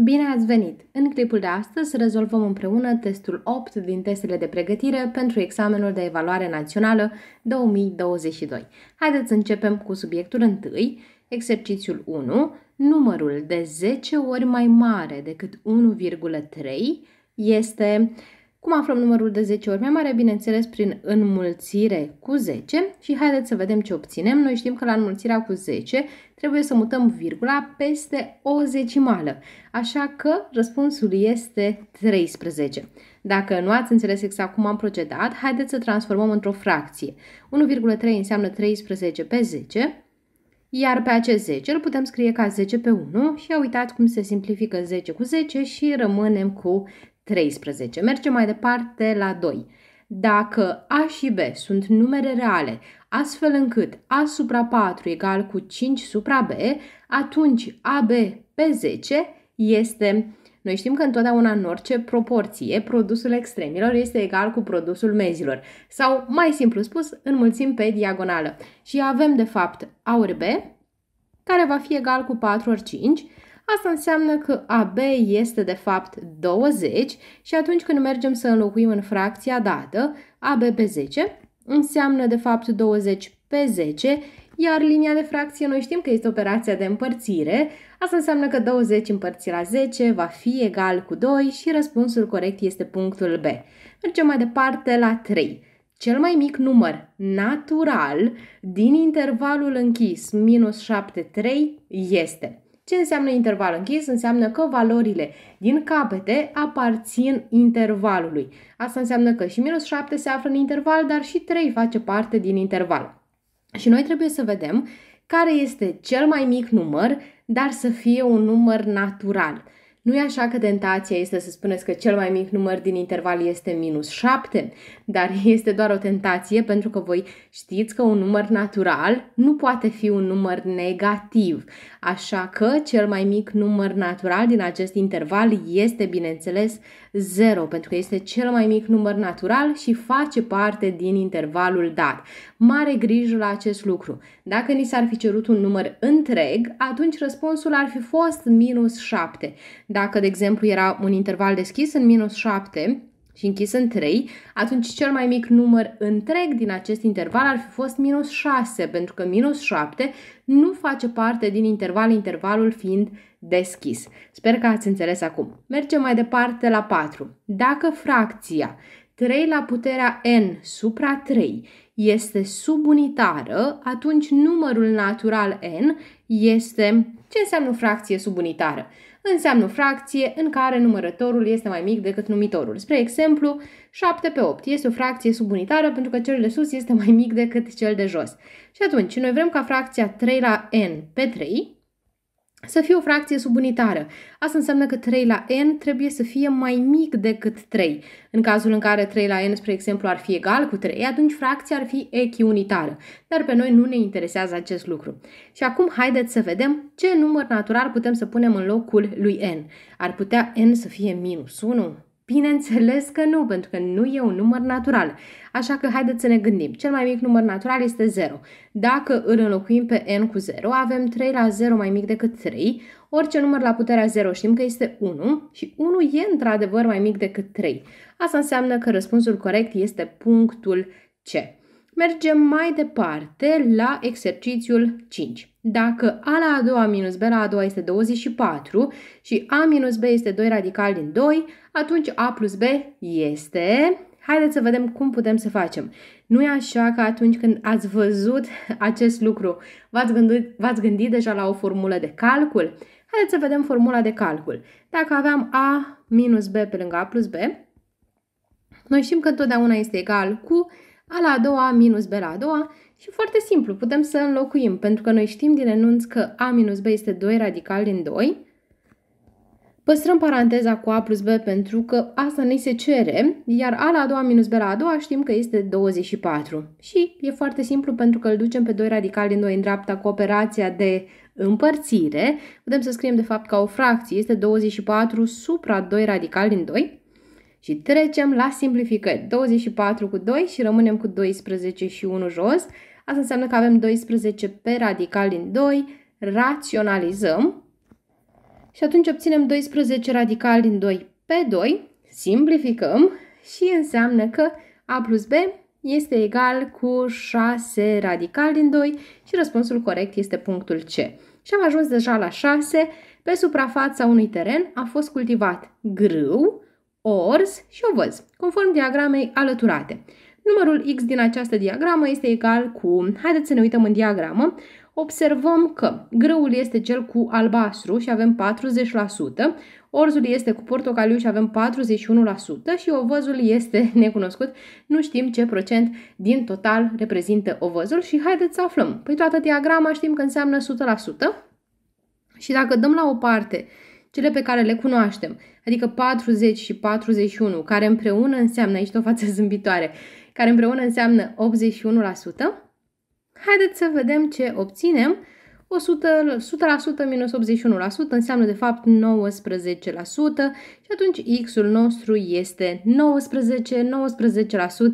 Bine ați venit! În clipul de astăzi rezolvăm împreună testul 8 din testele de pregătire pentru examenul de evaluare națională 2022. Haideți să începem cu subiectul 1, exercițiul 1, numărul de 10 ori mai mare decât 1,3 este cum aflăm numărul de 10 ori mai mare? Bineînțeles, prin înmulțire cu 10. Și haideți să vedem ce obținem. Noi știm că la înmulțirea cu 10 trebuie să mutăm virgula peste o zecimală. Așa că răspunsul este 13. Dacă nu ați înțeles exact cum am procedat, haideți să transformăm într-o fracție. 1,3 înseamnă 13 pe 10, iar pe acest 10 îl putem scrie ca 10 pe 1 și uitați cum se simplifică 10 cu 10 și rămânem cu 13. Mergem mai departe la 2. Dacă A și B sunt numere reale, astfel încât A supra 4 egal cu 5 supra B, atunci AB pe 10 este... Noi știm că întotdeauna în orice proporție produsul extremilor este egal cu produsul mezilor sau, mai simplu spus, înmulțim pe diagonală. Și avem, de fapt, A ori B, care va fi egal cu 4 ori 5, Asta înseamnă că AB este de fapt 20 și atunci când mergem să înlocuim în fracția dată AB pe 10, înseamnă de fapt 20 pe 10, iar linia de fracție noi știm că este operația de împărțire. Asta înseamnă că 20 împărțit la 10 va fi egal cu 2 și răspunsul corect este punctul B. Mergem mai departe la 3. Cel mai mic număr natural din intervalul închis minus 7, 3 este ce înseamnă interval închis? Înseamnă că valorile din capete aparțin intervalului. Asta înseamnă că și minus 7 se află în interval, dar și 3 face parte din interval. Și noi trebuie să vedem care este cel mai mic număr, dar să fie un număr natural. Nu e așa că tentația este să spuneți că cel mai mic număr din interval este minus 7, dar este doar o tentație pentru că voi știți că un număr natural nu poate fi un număr negativ. Așa că cel mai mic număr natural din acest interval este, bineînțeles, 0 pentru că este cel mai mic număr natural și face parte din intervalul dat. Mare grijă la acest lucru. Dacă ni s-ar fi cerut un număr întreg, atunci răspunsul ar fi fost minus 7. Dacă, de exemplu, era un interval deschis în minus 7, și închis în 3, atunci cel mai mic număr întreg din acest interval ar fi fost minus 6, pentru că minus 7 nu face parte din interval, intervalul fiind deschis. Sper că ați înțeles acum. Mergem mai departe la 4. Dacă fracția 3 la puterea n supra 3 este subunitară, atunci numărul natural n este... Ce înseamnă fracție subunitară? Înseamnă fracție în care numărătorul este mai mic decât numitorul. Spre exemplu, 7 pe 8 este o fracție subunitară pentru că cel de sus este mai mic decât cel de jos. Și atunci, noi vrem ca fracția 3 la n pe 3 să fie o fracție subunitară. Asta înseamnă că 3 la n trebuie să fie mai mic decât 3. În cazul în care 3 la n, spre exemplu, ar fi egal cu 3, atunci fracția ar fi echiunitară. Dar pe noi nu ne interesează acest lucru. Și acum haideți să vedem ce număr natural putem să punem în locul lui n. Ar putea n să fie minus 1? Bineînțeles că nu, pentru că nu e un număr natural. Așa că haideți să ne gândim. Cel mai mic număr natural este 0. Dacă îl înlocuim pe n cu 0, avem 3 la 0 mai mic decât 3. Orice număr la puterea 0 știm că este 1 și 1 e într-adevăr mai mic decât 3. Asta înseamnă că răspunsul corect este punctul C. Mergem mai departe la exercițiul 5. Dacă A la a doua minus B la a doua este 24 și A minus B este 2 radical din 2, atunci A plus B este... Haideți să vedem cum putem să facem. Nu e așa că atunci când ați văzut acest lucru, v-ați gândit, gândit deja la o formulă de calcul? Haideți să vedem formula de calcul. Dacă aveam A minus B pe lângă A plus B, noi știm că întotdeauna este egal cu A la a doua minus B la a doua și foarte simplu, putem să înlocuim, pentru că noi știm din enunț că A minus B este 2 radical din 2, Păstrăm paranteza cu A plus B pentru că asta ne se cere, iar A la a doua minus B la a doua știm că este 24. Și e foarte simplu pentru că îl ducem pe doi radicali din 2 în dreapta cu operația de împărțire. Putem să scriem de fapt ca o fracție, este 24 supra 2 radical din 2. Și trecem la simplificări. 24 cu 2 și rămânem cu 12 și 1 jos. Asta înseamnă că avem 12 pe radical din 2, raționalizăm și atunci obținem 12 radical din 2 pe 2, simplificăm și înseamnă că a plus b este egal cu 6 radical din 2 și răspunsul corect este punctul C. Și am ajuns deja la 6. Pe suprafața unui teren a fost cultivat grâu, orz și ovăz, conform diagramei alăturate. Numărul X din această diagramă este egal cu, haideți să ne uităm în diagramă, observăm că grâul este cel cu albastru și avem 40%, orzul este cu portocaliu și avem 41% și ovăzul este necunoscut. Nu știm ce procent din total reprezintă ovăzul și haideți să aflăm. Păi toată diagrama știm că înseamnă 100% și dacă dăm la o parte cele pe care le cunoaștem, adică 40 și 41, care împreună înseamnă, aici o față zâmbitoare, care împreună înseamnă 81%, Haideți să vedem ce obținem. 100%, minus 81% înseamnă de fapt 19% și atunci x-ul nostru este 19, 19%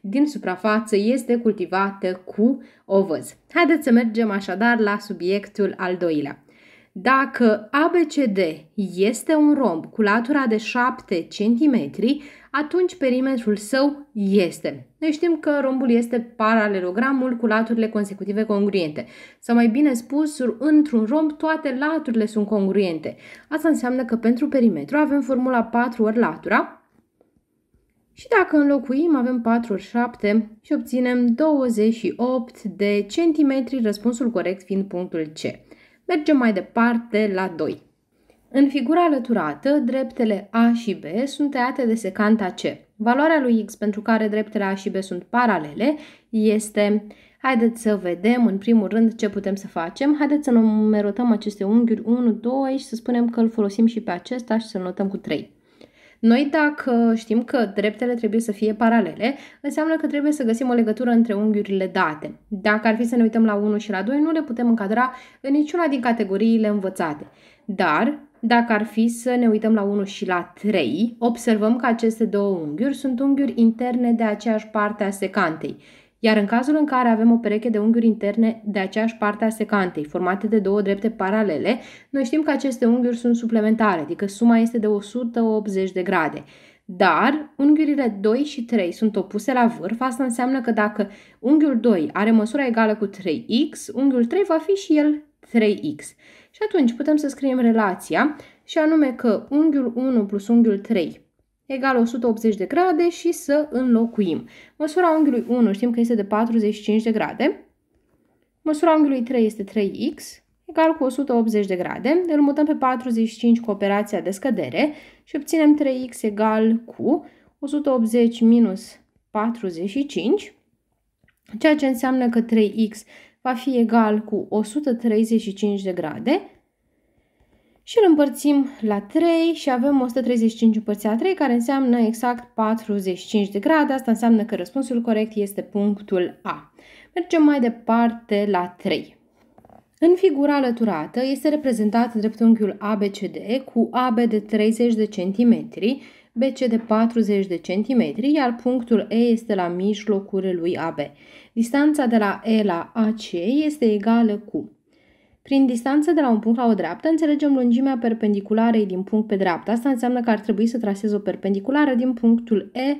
din suprafață este cultivată cu ovăz. Haideți să mergem așadar la subiectul al doilea. Dacă ABCD este un romb cu latura de 7 cm, atunci perimetrul său este. Noi știm că rombul este paralelogramul cu laturile consecutive congruente. Sau mai bine spus, într-un romb toate laturile sunt congruente. Asta înseamnă că pentru perimetru avem formula 4 ori latura, și dacă înlocuim, avem 4 ori 7 și obținem 28 de centimetri, răspunsul corect fiind punctul C. Mergem mai departe la 2. În figura alăturată, dreptele A și B sunt tăiate de secanta C. Valoarea lui X pentru care dreptele A și B sunt paralele este... Haideți să vedem în primul rând ce putem să facem. Haideți să numerotăm aceste unghiuri 1, 2 și să spunem că îl folosim și pe acesta și să-l notăm cu 3. Noi dacă știm că dreptele trebuie să fie paralele, înseamnă că trebuie să găsim o legătură între unghiurile date. Dacă ar fi să ne uităm la 1 și la 2, nu le putem încadra în niciuna din categoriile învățate. Dar, dacă ar fi să ne uităm la 1 și la 3, observăm că aceste două unghiuri sunt unghiuri interne de aceeași parte a secantei iar în cazul în care avem o pereche de unghiuri interne de aceeași parte a secantei, formate de două drepte paralele, noi știm că aceste unghiuri sunt suplementare, adică suma este de 180 de grade. Dar unghiurile 2 și 3 sunt opuse la vârf, asta înseamnă că dacă unghiul 2 are măsura egală cu 3x, unghiul 3 va fi și el 3x. Și atunci putem să scriem relația și anume că unghiul 1 plus unghiul 3 egal 180 de grade și să înlocuim. Măsura unghiului 1 știm că este de 45 de grade. Măsura unghiului 3 este 3x, egal cu 180 de grade. Îl mutăm pe 45 cu operația de scădere și obținem 3x egal cu 180 minus 45, ceea ce înseamnă că 3x va fi egal cu 135 de grade și îl împărțim la 3 și avem 135 împărțit la 3 care înseamnă exact 45 de grade. Asta înseamnă că răspunsul corect este punctul A. Mergem mai departe la 3. În figura alăturată este reprezentat dreptunghiul ABCD cu AB de 30 de centimetri, BC de 40 de centimetri, iar punctul E este la mijlocul lui AB. Distanța de la E la AC este egală cu prin distanță de la un punct la o dreaptă, înțelegem lungimea perpendicularei din punct pe dreaptă. Asta înseamnă că ar trebui să trasez o perpendiculară din punctul E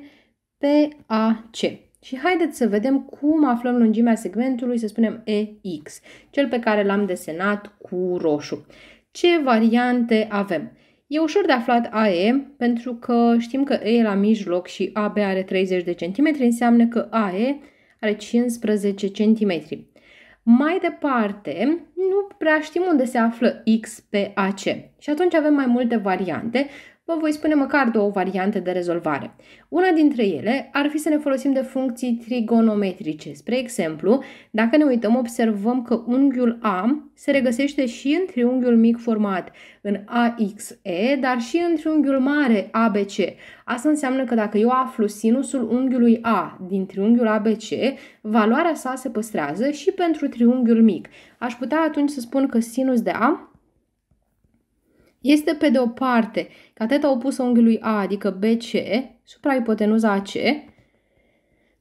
pe AC. Și haideți să vedem cum aflăm lungimea segmentului, să spunem EX, cel pe care l-am desenat cu roșu. Ce variante avem? E ușor de aflat AE pentru că știm că E e la mijloc și AB are 30 de centimetri, înseamnă că AE are 15 centimetri. Mai departe, nu prea știm unde se află X pe AC și atunci avem mai multe variante vă voi spune măcar două variante de rezolvare. Una dintre ele ar fi să ne folosim de funcții trigonometrice. Spre exemplu, dacă ne uităm, observăm că unghiul A se regăsește și în triunghiul mic format în AXE, dar și în triunghiul mare ABC. Asta înseamnă că dacă eu aflu sinusul unghiului A din triunghiul ABC, valoarea sa se păstrează și pentru triunghiul mic. Aș putea atunci să spun că sinus de A este pe de o parte cateta opusă unghiului A, adică BC, supraipotenuza AC,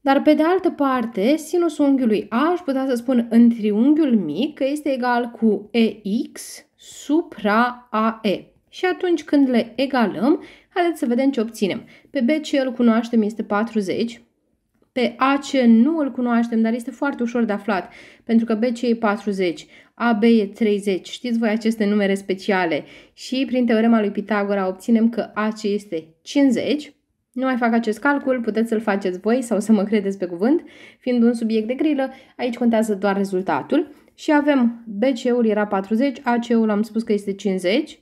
dar pe de altă parte, sinusul unghiului A aș putea să spun în triunghiul mic că este egal cu EX supra AE. Și atunci când le egalăm, haideți să vedem ce obținem. Pe BC îl cunoaștem, este 40. Pe AC nu îl cunoaștem, dar este foarte ușor de aflat, pentru că BC e 40. AB e 30. Știți voi aceste numere speciale. Și prin teorema lui Pitagora obținem că AC este 50. Nu mai fac acest calcul, puteți să-l faceți voi sau să mă credeți pe cuvânt. Fiind un subiect de grilă, aici contează doar rezultatul. Și avem BC-ul era 40, AC-ul am spus că este 50.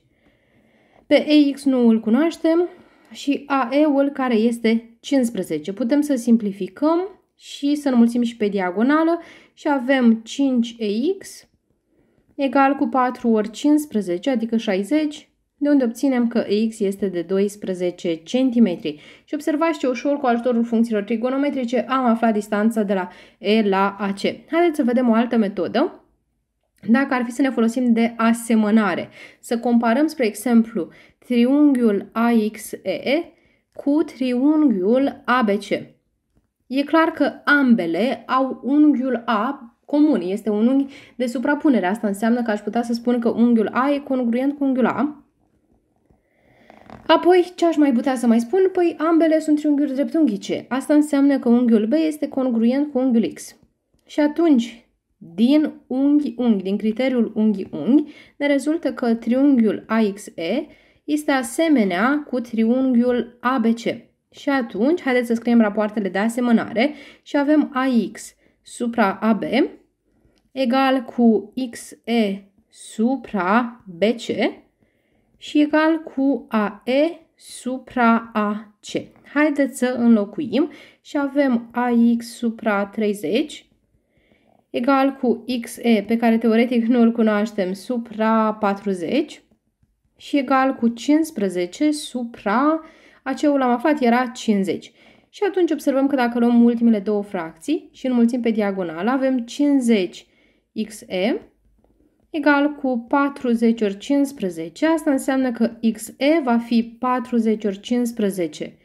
Pe x nu îl cunoaștem și AE-ul care este 15. Putem să simplificăm și să înmulțim și pe diagonală și avem 5 x egal cu 4 ori 15, adică 60, de unde obținem că x este de 12 cm. Și observați ce ușor cu ajutorul funcțiilor trigonometrice am aflat distanța de la E la AC. Haideți să vedem o altă metodă. Dacă ar fi să ne folosim de asemănare, să comparăm, spre exemplu, triunghiul AXE cu triunghiul ABC. E clar că ambele au unghiul A comun, este un unghi de suprapunere. Asta înseamnă că aș putea să spun că unghiul A e congruent cu unghiul A. Apoi, ce aș mai putea să mai spun? Păi ambele sunt triunghiuri dreptunghice. Asta înseamnă că unghiul B este congruent cu unghiul X. Și atunci, din unghi-unghi, din criteriul unghi-unghi, ne rezultă că triunghiul AXE este asemenea cu triunghiul ABC. Și atunci, haideți să scriem rapoartele de asemănare și avem AX supra AB egal cu XE supra BC și egal cu AE supra AC. Haideți să înlocuim și avem AX supra 30 egal cu XE pe care teoretic nu îl cunoaștem supra 40 și egal cu 15 supra AC-ul am aflat era 50. Și atunci observăm că dacă luăm ultimele două fracții și înmulțim pe diagonală avem 50 XE egal cu 40 ori 15. Asta înseamnă că XE va fi 40 ori 15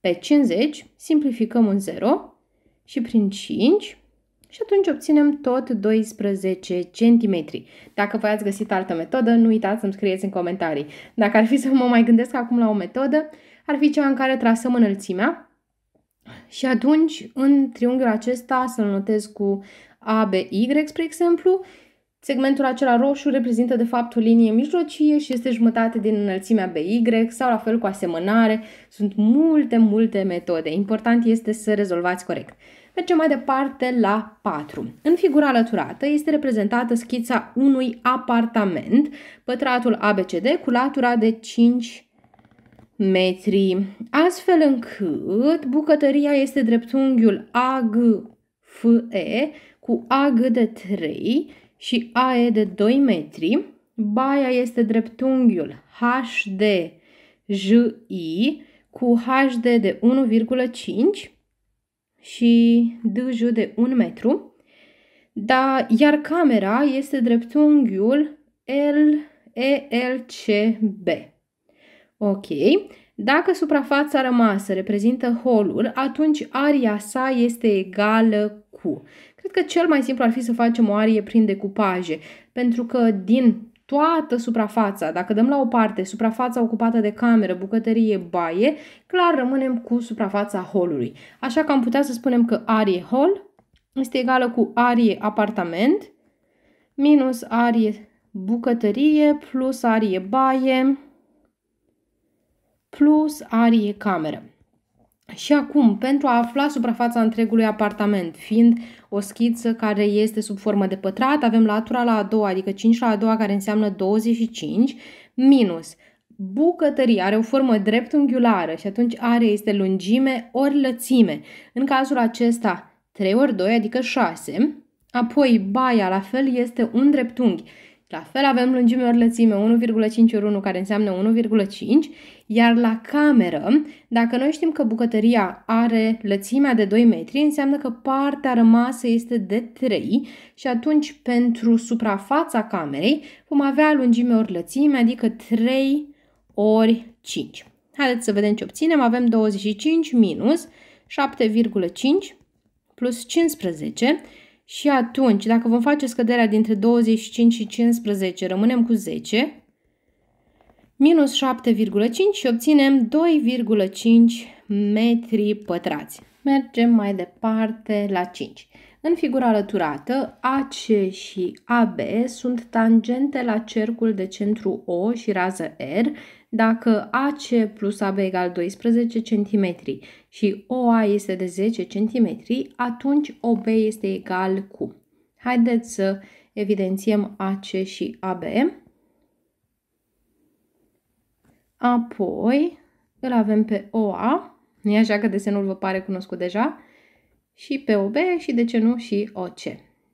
pe 50, simplificăm un 0 și prin 5 și atunci obținem tot 12 cm. Dacă voi ați găsit altă metodă, nu uitați să-mi scrieți în comentarii. Dacă ar fi să mă mai gândesc acum la o metodă, ar fi cea în care trasăm înălțimea și atunci în triunghiul acesta să-l notez cu ABY, spre exemplu, Segmentul acela roșu reprezintă de fapt o linie mijlocie și este jumătate din înălțimea BY sau la fel cu asemănare. Sunt multe, multe metode. Important este să rezolvați corect. Mergem mai departe la 4. În figura alăturată este reprezentată schița unui apartament, pătratul ABCD cu latura de 5 metri, astfel încât bucătăria este dreptunghiul AGFE cu AG de 3 și AE de 2 metri. Baia este dreptunghiul HDJI cu HD de 1,5 și DJ de 1 metru. Da, iar camera este dreptunghiul LELCB. Ok, dacă suprafața rămasă reprezintă holul, atunci aria sa este egală cu că cel mai simplu ar fi să facem o arie prin decupaje, pentru că din toată suprafața, dacă dăm la o parte suprafața ocupată de cameră, bucătărie, baie, clar rămânem cu suprafața holului. Așa că am putea să spunem că arie hol este egală cu arie apartament minus arie bucătărie plus arie baie plus arie cameră. Și acum, pentru a afla suprafața întregului apartament, fiind o schiță care este sub formă de pătrat, avem latura la a doua, adică 5 la a doua, care înseamnă 25, minus bucătărie are o formă dreptunghiulară și atunci are este lungime ori lățime. În cazul acesta, 3 ori 2, adică 6. Apoi, baia, la fel, este un dreptunghi la fel avem lungime ori lățime 1,5 ori 1 care înseamnă 1,5, iar la cameră, dacă noi știm că bucătăria are lățimea de 2 metri, înseamnă că partea rămasă este de 3 și atunci pentru suprafața camerei vom avea lungime adică ori lățime, adică 3 ori 5. Haideți să vedem ce obținem. Avem 25 minus 7,5 plus 15 și atunci, dacă vom face scăderea dintre 25 și 15, rămânem cu 10, minus 7,5 și obținem 2,5 metri pătrați. Mergem mai departe la 5. În figura alăturată, AC și AB sunt tangente la cercul de centru O și rază R, dacă AC plus AB egal 12 cm și OA este de 10 cm, atunci OB este egal cu. Haideți să evidențiem AC și AB. Apoi îl avem pe OA, nu așa că desenul vă pare cunoscut deja, și pe OB și de ce nu și OC.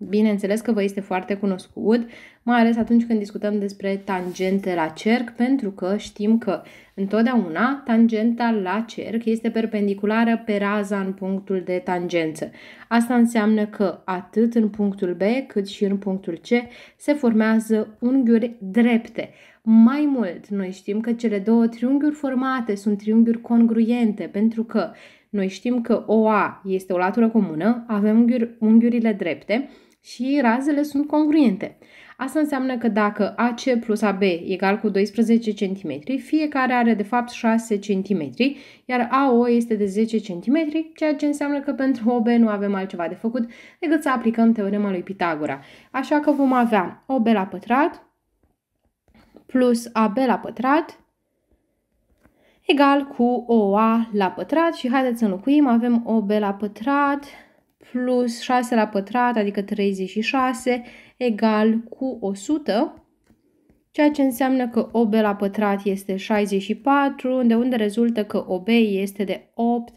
Bineînțeles că vă este foarte cunoscut, mai ales atunci când discutăm despre tangente la cerc, pentru că știm că întotdeauna tangenta la cerc este perpendiculară pe raza în punctul de tangență. Asta înseamnă că atât în punctul B cât și în punctul C se formează unghiuri drepte. Mai mult, noi știm că cele două triunghiuri formate sunt triunghiuri congruente, pentru că noi știm că OA este o latură comună, avem unghiuri, unghiurile drepte, și razele sunt congruente. Asta înseamnă că dacă AC plus AB egal cu 12 cm, fiecare are de fapt 6 cm, iar AO este de 10 cm, ceea ce înseamnă că pentru OB nu avem altceva de făcut decât să aplicăm teorema lui Pitagora. Așa că vom avea OB la pătrat plus AB la pătrat egal cu OA la pătrat și haideți să înlocuim, avem OB la pătrat plus 6 la pătrat, adică 36, egal cu 100, ceea ce înseamnă că OB la pătrat este 64, de unde rezultă că OB este de 8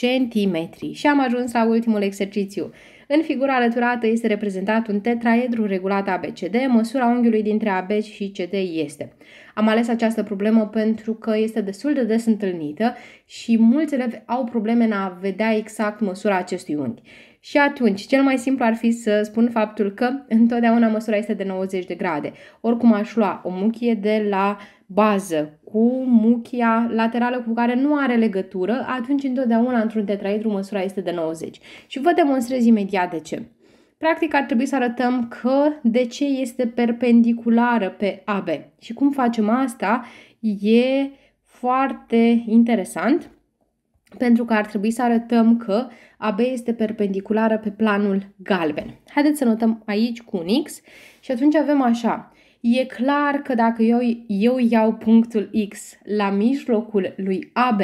centimetri. Și am ajuns la ultimul exercițiu. În figura alăturată este reprezentat un tetraedru regulat ABCD, măsura unghiului dintre AB și CD este. Am ales această problemă pentru că este destul de des întâlnită și mulți elevi au probleme în a vedea exact măsura acestui unghi. Și atunci, cel mai simplu ar fi să spun faptul că întotdeauna măsura este de 90 de grade. Oricum aș lua o muchie de la bază cu muchia laterală cu care nu are legătură, atunci întotdeauna într-un tetraedru măsura este de 90. Și vă demonstrez imediat de ce. Practic ar trebui să arătăm că de ce este perpendiculară pe AB. Și cum facem asta e foarte interesant pentru că ar trebui să arătăm că AB este perpendiculară pe planul galben. Haideți să notăm aici cu un X și atunci avem așa, E clar că dacă eu, eu iau punctul X la mijlocul lui AB,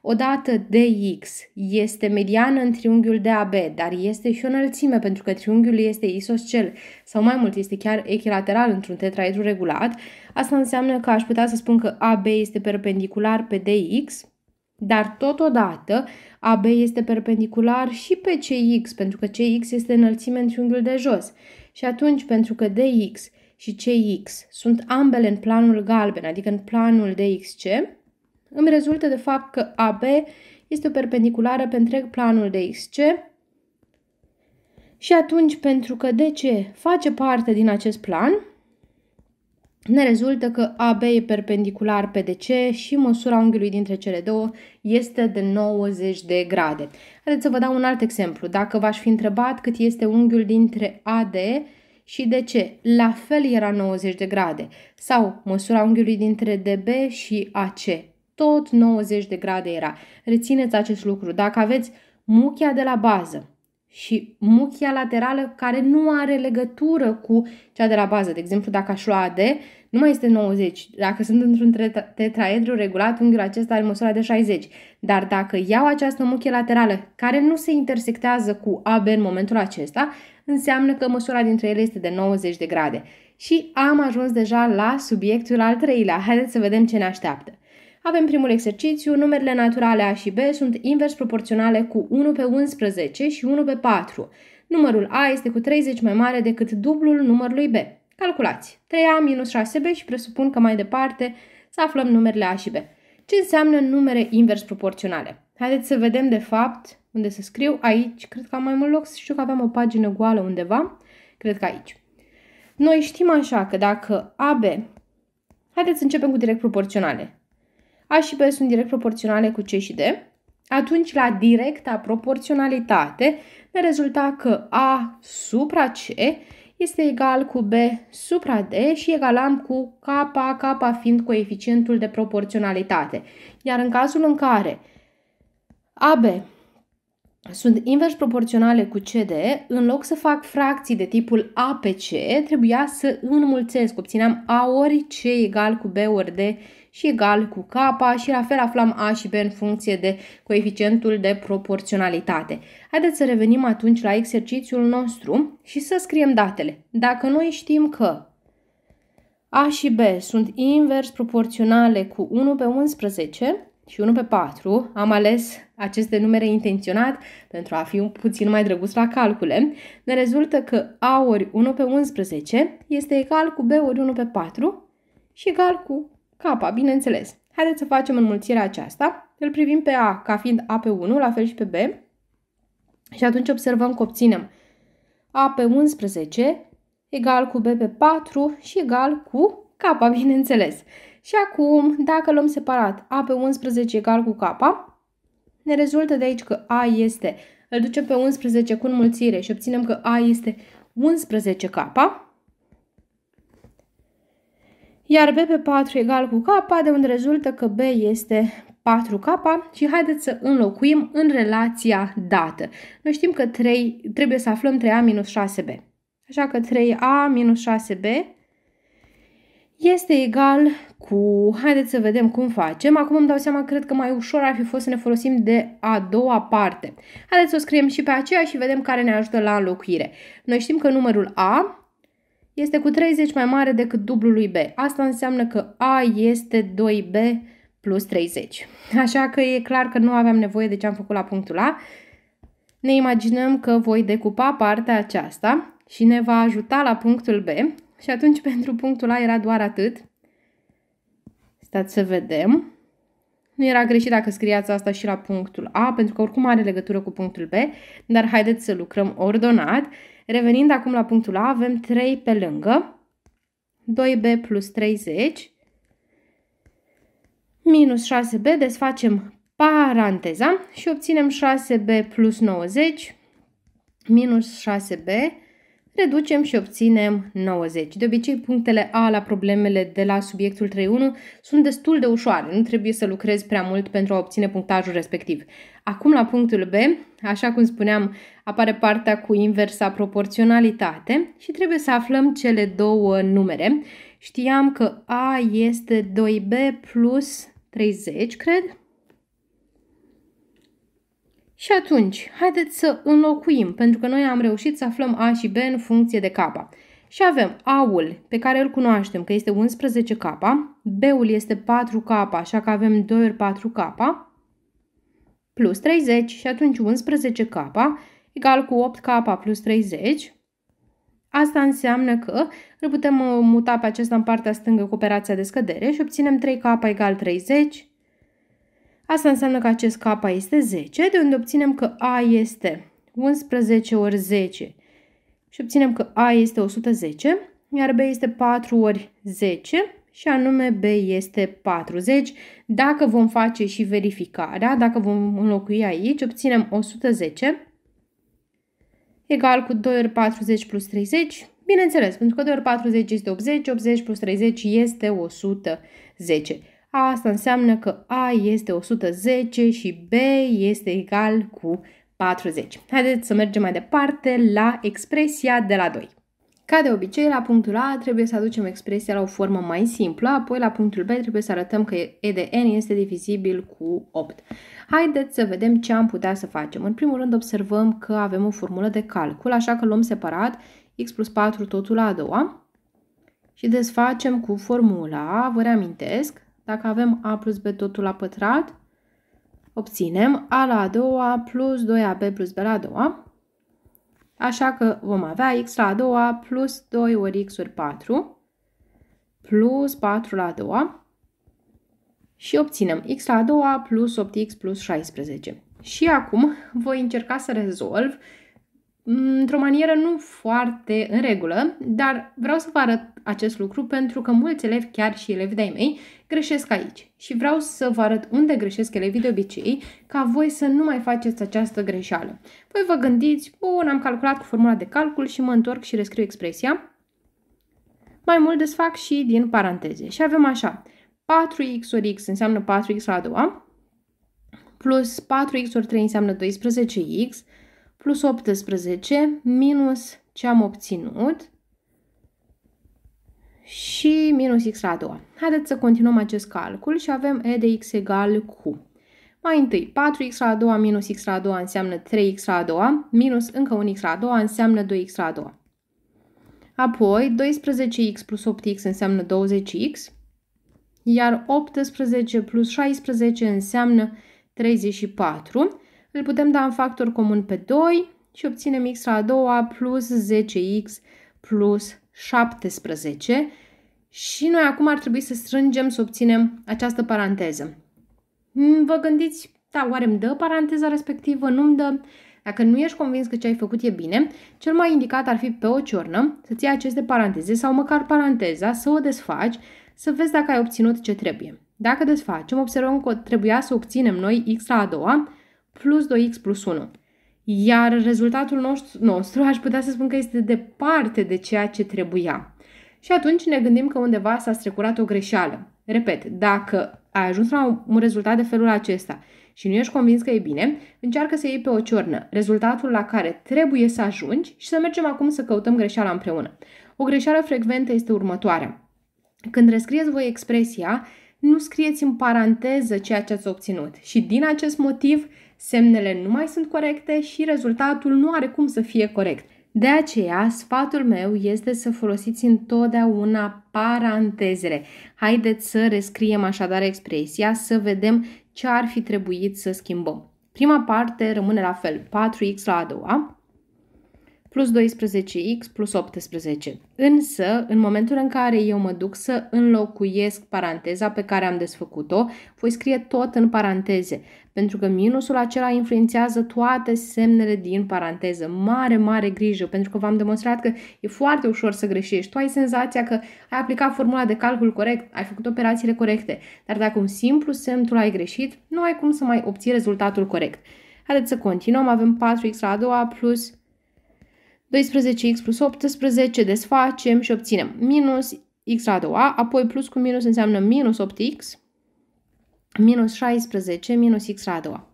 odată dx este mediană în triunghiul de AB, dar este și o înălțime pentru că triunghiul este isoscel sau mai mult este chiar echilateral într-un tetraedru regulat, asta înseamnă că aș putea să spun că AB este perpendicular pe dx, dar totodată AB este perpendicular și pe CX, pentru că CX este înălțime în triunghiul de jos. Și atunci, pentru că DX și CX sunt ambele în planul galben, adică în planul de XC, îmi rezultă de fapt că AB este o perpendiculară pe întreg planul de XC și atunci, pentru că DC face parte din acest plan, ne rezultă că AB e perpendicular pe DC și măsura unghiului dintre cele două este de 90 de grade. Haideți să vă dau un alt exemplu. Dacă v-aș fi întrebat cât este unghiul dintre AD și de ce la fel era 90 de grade sau măsura unghiului dintre DB și AC. Tot 90 de grade era. Rețineți acest lucru. Dacă aveți muchia de la bază și muchia laterală care nu are legătură cu cea de la bază. De exemplu, dacă aș lua AD, nu mai este 90. Dacă sunt într-un tetraedru regulat, unghiul acesta are măsura de 60. Dar dacă iau această muchie laterală, care nu se intersectează cu AB în momentul acesta, înseamnă că măsura dintre ele este de 90 de grade. Și am ajuns deja la subiectul al treilea. Haideți să vedem ce ne așteaptă. Avem primul exercițiu, numerele naturale A și B sunt invers proporționale cu 1 pe 11 și 1 pe 4. Numărul A este cu 30 mai mare decât dublul numărului B. Calculați. 3A minus 6B și presupun că mai departe să aflăm numerele A și B. Ce înseamnă numere invers proporționale? Haideți să vedem de fapt unde să scriu. Aici, cred că am mai mult loc, știu că aveam o pagină goală undeva. Cred că aici. Noi știm așa că dacă AB... Haideți să începem cu direct proporționale. A și B sunt direct proporționale cu C și D. Atunci, la directa proporționalitate, ne rezulta că A supra C este egal cu B supra D și egalam cu K, K fiind coeficientul de proporționalitate. Iar în cazul în care AB sunt invers proporționale cu CD, în loc să fac fracții de tipul A pe C, trebuia să înmulțesc. Obțineam A ori C egal cu B ori D și egal cu K și la fel aflam A și B în funcție de coeficientul de proporționalitate. Haideți să revenim atunci la exercițiul nostru și să scriem datele. Dacă noi știm că A și B sunt invers proporționale cu 1 pe 11, și 1 pe 4, am ales aceste numere intenționat pentru a fi un puțin mai drăguț la calcule, ne rezultă că A ori 1 pe 11 este egal cu B ori 1 pe 4 și egal cu K, bineînțeles. Haideți să facem înmulțirea aceasta. Îl privim pe A ca fiind A pe 1, la fel și pe B. Și atunci observăm că obținem A pe 11 egal cu B pe 4 și egal cu K, bineînțeles. Și acum, dacă luăm separat A pe 11 egal cu K, ne rezultă de aici că A este, îl ducem pe 11 cu înmulțire și obținem că A este 11K, iar B pe 4 egal cu K, de unde rezultă că B este 4K și haideți să înlocuim în relația dată. Noi știm că 3, trebuie să aflăm 3A minus 6B. Așa că 3A minus 6B este egal cu, haideți să vedem cum facem, acum îmi dau seama, cred că mai ușor ar fi fost să ne folosim de a doua parte. Haideți să o scriem și pe aceea și vedem care ne ajută la înlocuire. Noi știm că numărul A este cu 30 mai mare decât dublul lui B. Asta înseamnă că A este 2B plus 30. Așa că e clar că nu aveam nevoie de ce am făcut la punctul A. Ne imaginăm că voi decupa partea aceasta și ne va ajuta la punctul B și atunci pentru punctul A era doar atât. Stați să vedem. Nu era greșit dacă scriați asta și la punctul A, pentru că oricum are legătură cu punctul B, dar haideți să lucrăm ordonat. Revenind acum la punctul A, avem 3 pe lângă, 2B plus 30, minus 6B, desfacem paranteza și obținem 6B plus 90 minus 6B reducem și obținem 90. De obicei, punctele A la problemele de la subiectul 3.1 sunt destul de ușoare, nu trebuie să lucrezi prea mult pentru a obține punctajul respectiv. Acum, la punctul B, așa cum spuneam, apare partea cu inversa proporționalitate și trebuie să aflăm cele două numere. Știam că A este 2B plus 30, cred, și atunci, haideți să înlocuim, pentru că noi am reușit să aflăm A și B în funcție de K. Și avem A-ul, pe care îl cunoaștem, că este 11K, B-ul este 4K, așa că avem 2 ori 4K, plus 30, și atunci 11K egal cu 8K plus 30. Asta înseamnă că îl putem uh, muta pe acesta în partea stângă cu operația de scădere și obținem 3K egal 30, Asta înseamnă că acest K este 10, de unde obținem că A este 11 ori 10 și obținem că A este 110, iar B este 4 ori 10 și anume B este 40. Dacă vom face și verificarea, dacă vom înlocui aici, obținem 110 egal cu 2 ori 40 plus 30. Bineînțeles, pentru că 2 ori 40 este 80, 80 plus 30 este 110. Asta înseamnă că A este 110 și B este egal cu 40. Haideți să mergem mai departe la expresia de la 2. Ca de obicei, la punctul A trebuie să aducem expresia la o formă mai simplă, apoi la punctul B trebuie să arătăm că E de N este divizibil cu 8. Haideți să vedem ce am putea să facem. În primul rând observăm că avem o formulă de calcul, așa că luăm separat x plus 4 totul la a doua și desfacem cu formula, vă reamintesc, dacă avem a plus b totul la pătrat, obținem a la a doua plus 2ab plus b la a doua. Așa că vom avea x la a doua plus 2 ori x ori 4 plus 4 la a doua și obținem x la a doua plus 8x plus 16. Și acum voi încerca să rezolv într-o manieră nu foarte în regulă, dar vreau să vă arăt acest lucru pentru că mulți elevi, chiar și elevi de-ai mei, greșesc aici. Și vreau să vă arăt unde greșesc elevii de obicei, ca voi să nu mai faceți această greșeală. Voi vă gândiți, bun, am calculat cu formula de calcul și mă întorc și rescriu expresia. Mai mult desfac și din paranteze. Și avem așa, 4x ori x înseamnă 4x la a doua, plus 4x ori 3 înseamnă 12x, plus 18 minus ce am obținut, și minus x la a doua. Haideți să continuăm acest calcul și avem e de x egal cu. Mai întâi, 4x la a doua minus x la a doua înseamnă 3x la a doua, minus încă un x la a doua înseamnă 2x la a doua. Apoi, 12x plus 8x înseamnă 20x, iar 18 plus 16 înseamnă 34. Îl putem da în factor comun pe 2 și obținem x la a doua plus 10x plus 17 și noi acum ar trebui să strângem să obținem această paranteză. Mm, vă gândiți, da, oare îmi dă paranteza respectivă, nu îmi dă? Dacă nu ești convins că ce ai făcut e bine, cel mai indicat ar fi pe o ciornă să-ți iei aceste paranteze sau măcar paranteza, să o desfaci, să vezi dacă ai obținut ce trebuie. Dacă desfacem, observăm că trebuia să obținem noi x la a doua plus 2x plus 1. Iar rezultatul nostru, nostru aș putea să spun că este departe de ceea ce trebuia. Și atunci ne gândim că undeva s-a strecurat o greșeală. Repet, dacă ai ajuns la un rezultat de felul acesta și nu ești convins că e bine, încearcă să iei pe o ciornă rezultatul la care trebuie să ajungi și să mergem acum să căutăm greșeala împreună. O greșeală frecventă este următoarea. Când rescrieți voi expresia, nu scrieți în paranteză ceea ce ați obținut și din acest motiv semnele nu mai sunt corecte și rezultatul nu are cum să fie corect. De aceea, sfatul meu este să folosiți întotdeauna parantezele. Haideți să rescriem așadar expresia, să vedem ce ar fi trebuit să schimbăm. Prima parte rămâne la fel, 4x la a doua, plus 12x plus 18. Însă, în momentul în care eu mă duc să înlocuiesc paranteza pe care am desfăcut-o, voi scrie tot în paranteze pentru că minusul acela influențează toate semnele din paranteză. Mare, mare grijă, pentru că v-am demonstrat că e foarte ușor să greșești. Tu ai senzația că ai aplicat formula de calcul corect, ai făcut operațiile corecte, dar dacă un simplu semn tu l-ai greșit, nu ai cum să mai obții rezultatul corect. Haideți să continuăm, avem 4x la a doua plus 12x plus 18, desfacem și obținem minus x la a doua, apoi plus cu minus înseamnă minus 8x minus 16 minus x la a doua.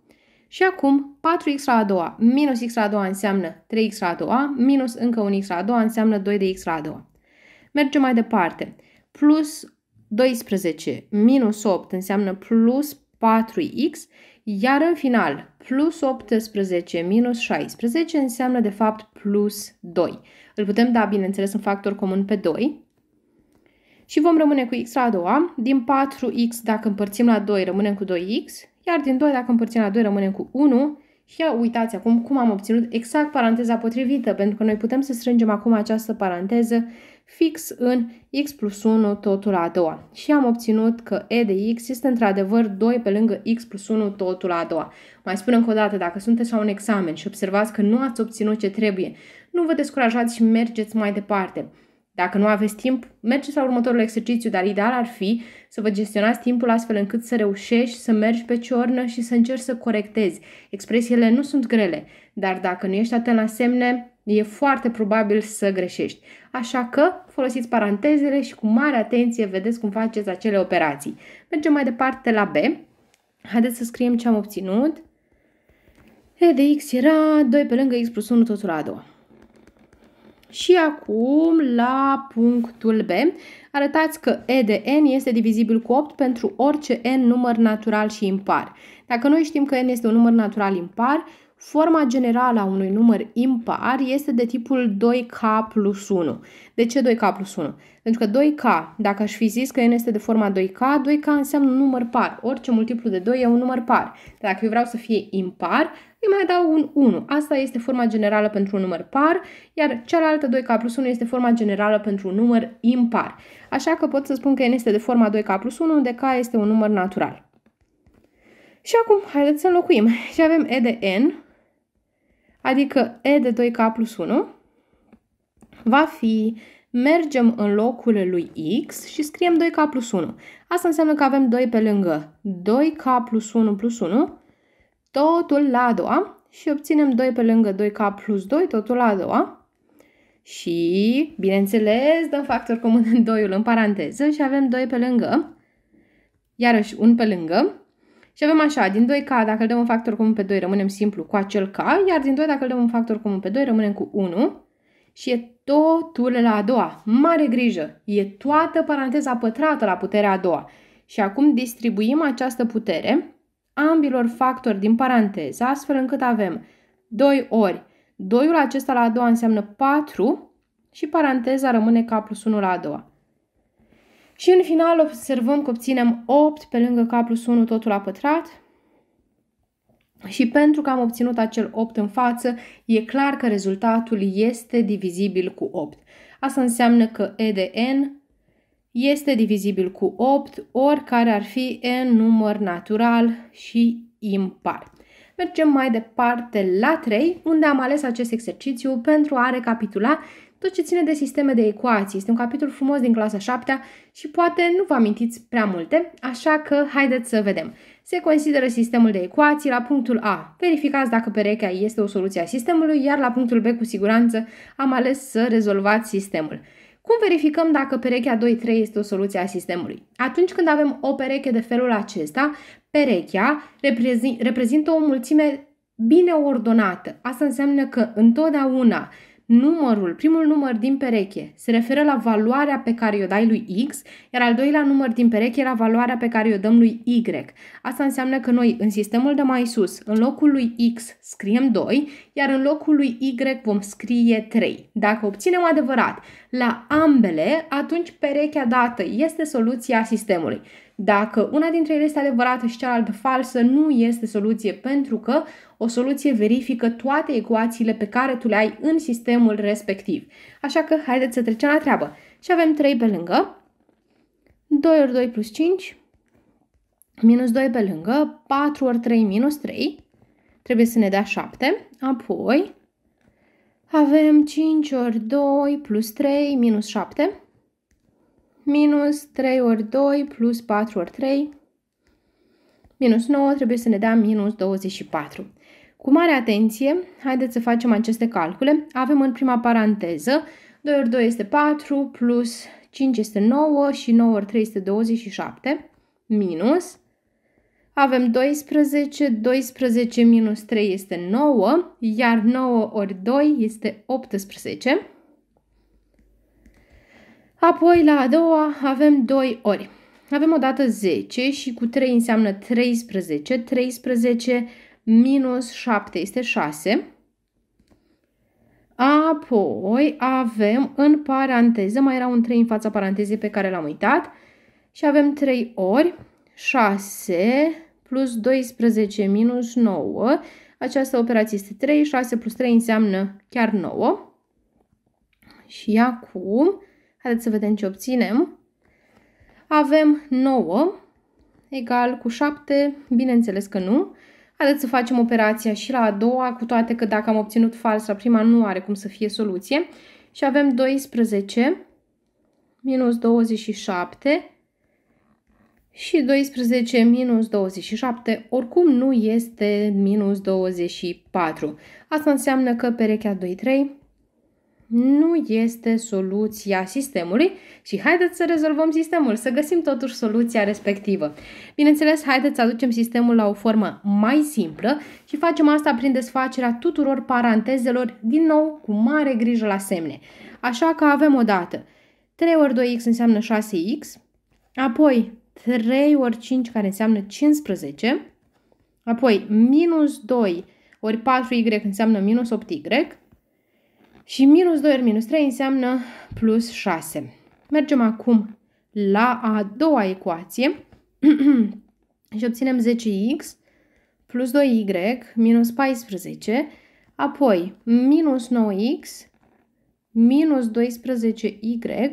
Și acum 4x la a doua minus x la a doua înseamnă 3x la a doua, minus încă un x la a doua înseamnă 2 de x la a doua. Mergem mai departe. Plus 12 minus 8 înseamnă plus 4x, iar în final plus 18 minus 16 înseamnă de fapt plus 2. Îl putem da, bineînțeles, în factor comun pe 2, și vom rămâne cu x la a doua. Din 4x, dacă împărțim la 2, rămânem cu 2x, iar din 2, dacă împărțim la 2, rămânem cu 1. Și ia uitați acum cum am obținut exact paranteza potrivită, pentru că noi putem să strângem acum această paranteză fix în x plus 1 totul la a doua. Și am obținut că e de x este într-adevăr 2 pe lângă x plus 1 totul la a doua. Mai spun încă o dată, dacă sunteți la un examen și observați că nu ați obținut ce trebuie, nu vă descurajați și mergeți mai departe. Dacă nu aveți timp, mergeți la următorul exercițiu, dar ideal ar fi să vă gestionați timpul astfel încât să reușești să mergi pe ciornă și să încerci să corectezi. Expresiile nu sunt grele, dar dacă nu ești atent la semne, e foarte probabil să greșești. Așa că folosiți parantezele și cu mare atenție vedeți cum faceți acele operații. Mergem mai departe la B. Haideți să scriem ce am obținut. E de x era 2 pe lângă x plus 1 totul la a doua. Și acum, la punctul B, arătați că E de n este divizibil cu 8 pentru orice n număr natural și impar. Dacă noi știm că n este un număr natural impar, forma generală a unui număr impar este de tipul 2k plus 1. De ce 2k plus 1? Pentru că 2k, dacă aș fi zis că n este de forma 2k, 2k înseamnă un număr par. Orice multiplu de 2 e un număr par. Dacă eu vreau să fie impar, îi mai adaug un 1. Asta este forma generală pentru un număr par, iar cealaltă 2K plus 1 este forma generală pentru un număr impar. Așa că pot să spun că n este de forma 2K plus 1, unde K este un număr natural. Și acum, haideți să înlocuim. Și avem E de N, adică E de 2K plus 1, va fi mergem în locul lui X și scriem 2K plus 1. Asta înseamnă că avem 2 pe lângă 2K plus 1 plus 1 totul la a doua și obținem 2 pe lângă 2K plus 2, totul la a doua. Și, bineînțeles, dăm factor comun în 2 ul în paranteză și avem 2 pe lângă, iarăși 1 pe lângă. Și avem așa, din 2K, dacă îl dăm un factor comun pe 2, rămânem simplu cu acel K, iar din 2, dacă îl dăm un factor comun pe 2, rămânem cu 1. Și e totul la a doua. Mare grijă! E toată paranteza pătrată la puterea a doua. Și acum distribuim această putere ambilor factori din paranteză, astfel încât avem 2 ori 2-ul acesta la a doua înseamnă 4 și paranteza rămâne K plus 1 la a doua. Și în final observăm că obținem 8 pe lângă K plus 1 totul la pătrat. Și pentru că am obținut acel 8 în față, e clar că rezultatul este divizibil cu 8. Asta înseamnă că E de N este divizibil cu 8, oricare ar fi n număr natural și impar. Mergem mai departe la 3, unde am ales acest exercițiu pentru a recapitula tot ce ține de sisteme de ecuații. Este un capitol frumos din clasa 7 și poate nu vă amintiți prea multe, așa că haideți să vedem. Se consideră sistemul de ecuații la punctul A. Verificați dacă perechea este o soluție a sistemului, iar la punctul B cu siguranță am ales să rezolvați sistemul. Cum verificăm dacă perechea 2-3 este o soluție a sistemului? Atunci când avem o pereche de felul acesta, perechea reprezintă o mulțime bine ordonată. Asta înseamnă că întotdeauna Numărul, primul număr din pereche se referă la valoarea pe care o dai lui X, iar al doilea număr din pereche la valoarea pe care o dăm lui Y. Asta înseamnă că noi în sistemul de mai sus, în locul lui X scriem 2, iar în locul lui Y vom scrie 3. Dacă obținem adevărat la ambele, atunci perechea dată este soluția sistemului dacă una dintre ele este adevărată și cealaltă falsă, nu este soluție pentru că o soluție verifică toate ecuațiile pe care tu le ai în sistemul respectiv. Așa că haideți să trecem la treabă. Și avem 3 pe lângă, 2 ori 2 plus 5, minus 2 pe lângă, 4 ori 3 minus 3, trebuie să ne dea 7, apoi avem 5 ori 2 plus 3 minus 7, minus 3 ori 2 plus 4 ori 3 minus 9 trebuie să ne dea minus 24. Cu mare atenție, haideți să facem aceste calcule. Avem în prima paranteză 2 ori 2 este 4 plus 5 este 9 și 9 ori 3 este 27 minus avem 12, 12 minus 3 este 9, iar 9 ori 2 este 18. Apoi, la a doua, avem 2 ori. Avem o dată 10 și cu 3 înseamnă 13. 13 minus 7 este 6. Apoi avem în paranteză, mai era un 3 în fața parantezei pe care l-am uitat, și avem 3 ori 6 plus 12 minus 9. Această operație este 3, 6 plus 3 înseamnă chiar 9. Și acum Haideți să vedem ce obținem. Avem 9 egal cu 7, bineînțeles că nu. Haideți să facem operația și la a doua, cu toate că dacă am obținut fals la prima nu are cum să fie soluție. Și avem 12 minus 27 și 12 minus 27 oricum nu este minus 24. Asta înseamnă că perechea 2, 3 nu este soluția sistemului și haideți să rezolvăm sistemul, să găsim totuși soluția respectivă. Bineînțeles, haideți să aducem sistemul la o formă mai simplă și facem asta prin desfacerea tuturor parantezelor, din nou cu mare grijă la semne. Așa că avem o dată 3 ori 2x înseamnă 6x, apoi 3 ori 5 care înseamnă 15, apoi minus 2 ori 4y înseamnă minus 8y, și minus 2 ori minus 3 înseamnă plus 6. Mergem acum la a doua ecuație și obținem 10x plus 2y minus 14, apoi minus 9x minus 12y,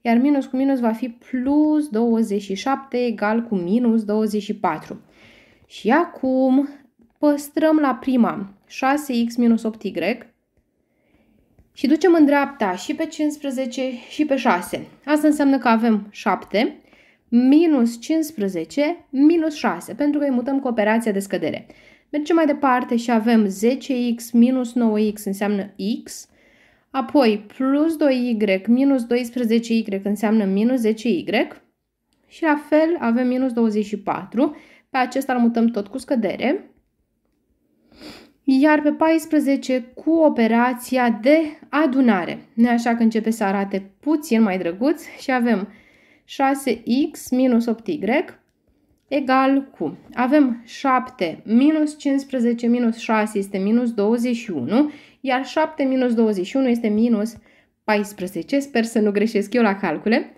iar minus cu minus va fi plus 27 egal cu minus 24. Și acum păstrăm la prima 6x minus 8y și ducem în dreapta și pe 15 și pe 6. Asta înseamnă că avem 7 minus 15 minus 6, pentru că îi mutăm cu operația de scădere. Mergem mai departe și avem 10x minus 9x înseamnă x, apoi plus 2y minus 12y înseamnă minus 10y și la fel avem minus 24, pe acesta îl mutăm tot cu scădere iar pe 14 cu operația de adunare. Nu așa că începe să arate puțin mai drăguț și avem 6x minus 8y egal cu. Avem 7 minus 15 minus 6 este minus 21, iar 7 minus 21 este minus 14. Sper să nu greșesc eu la calcule.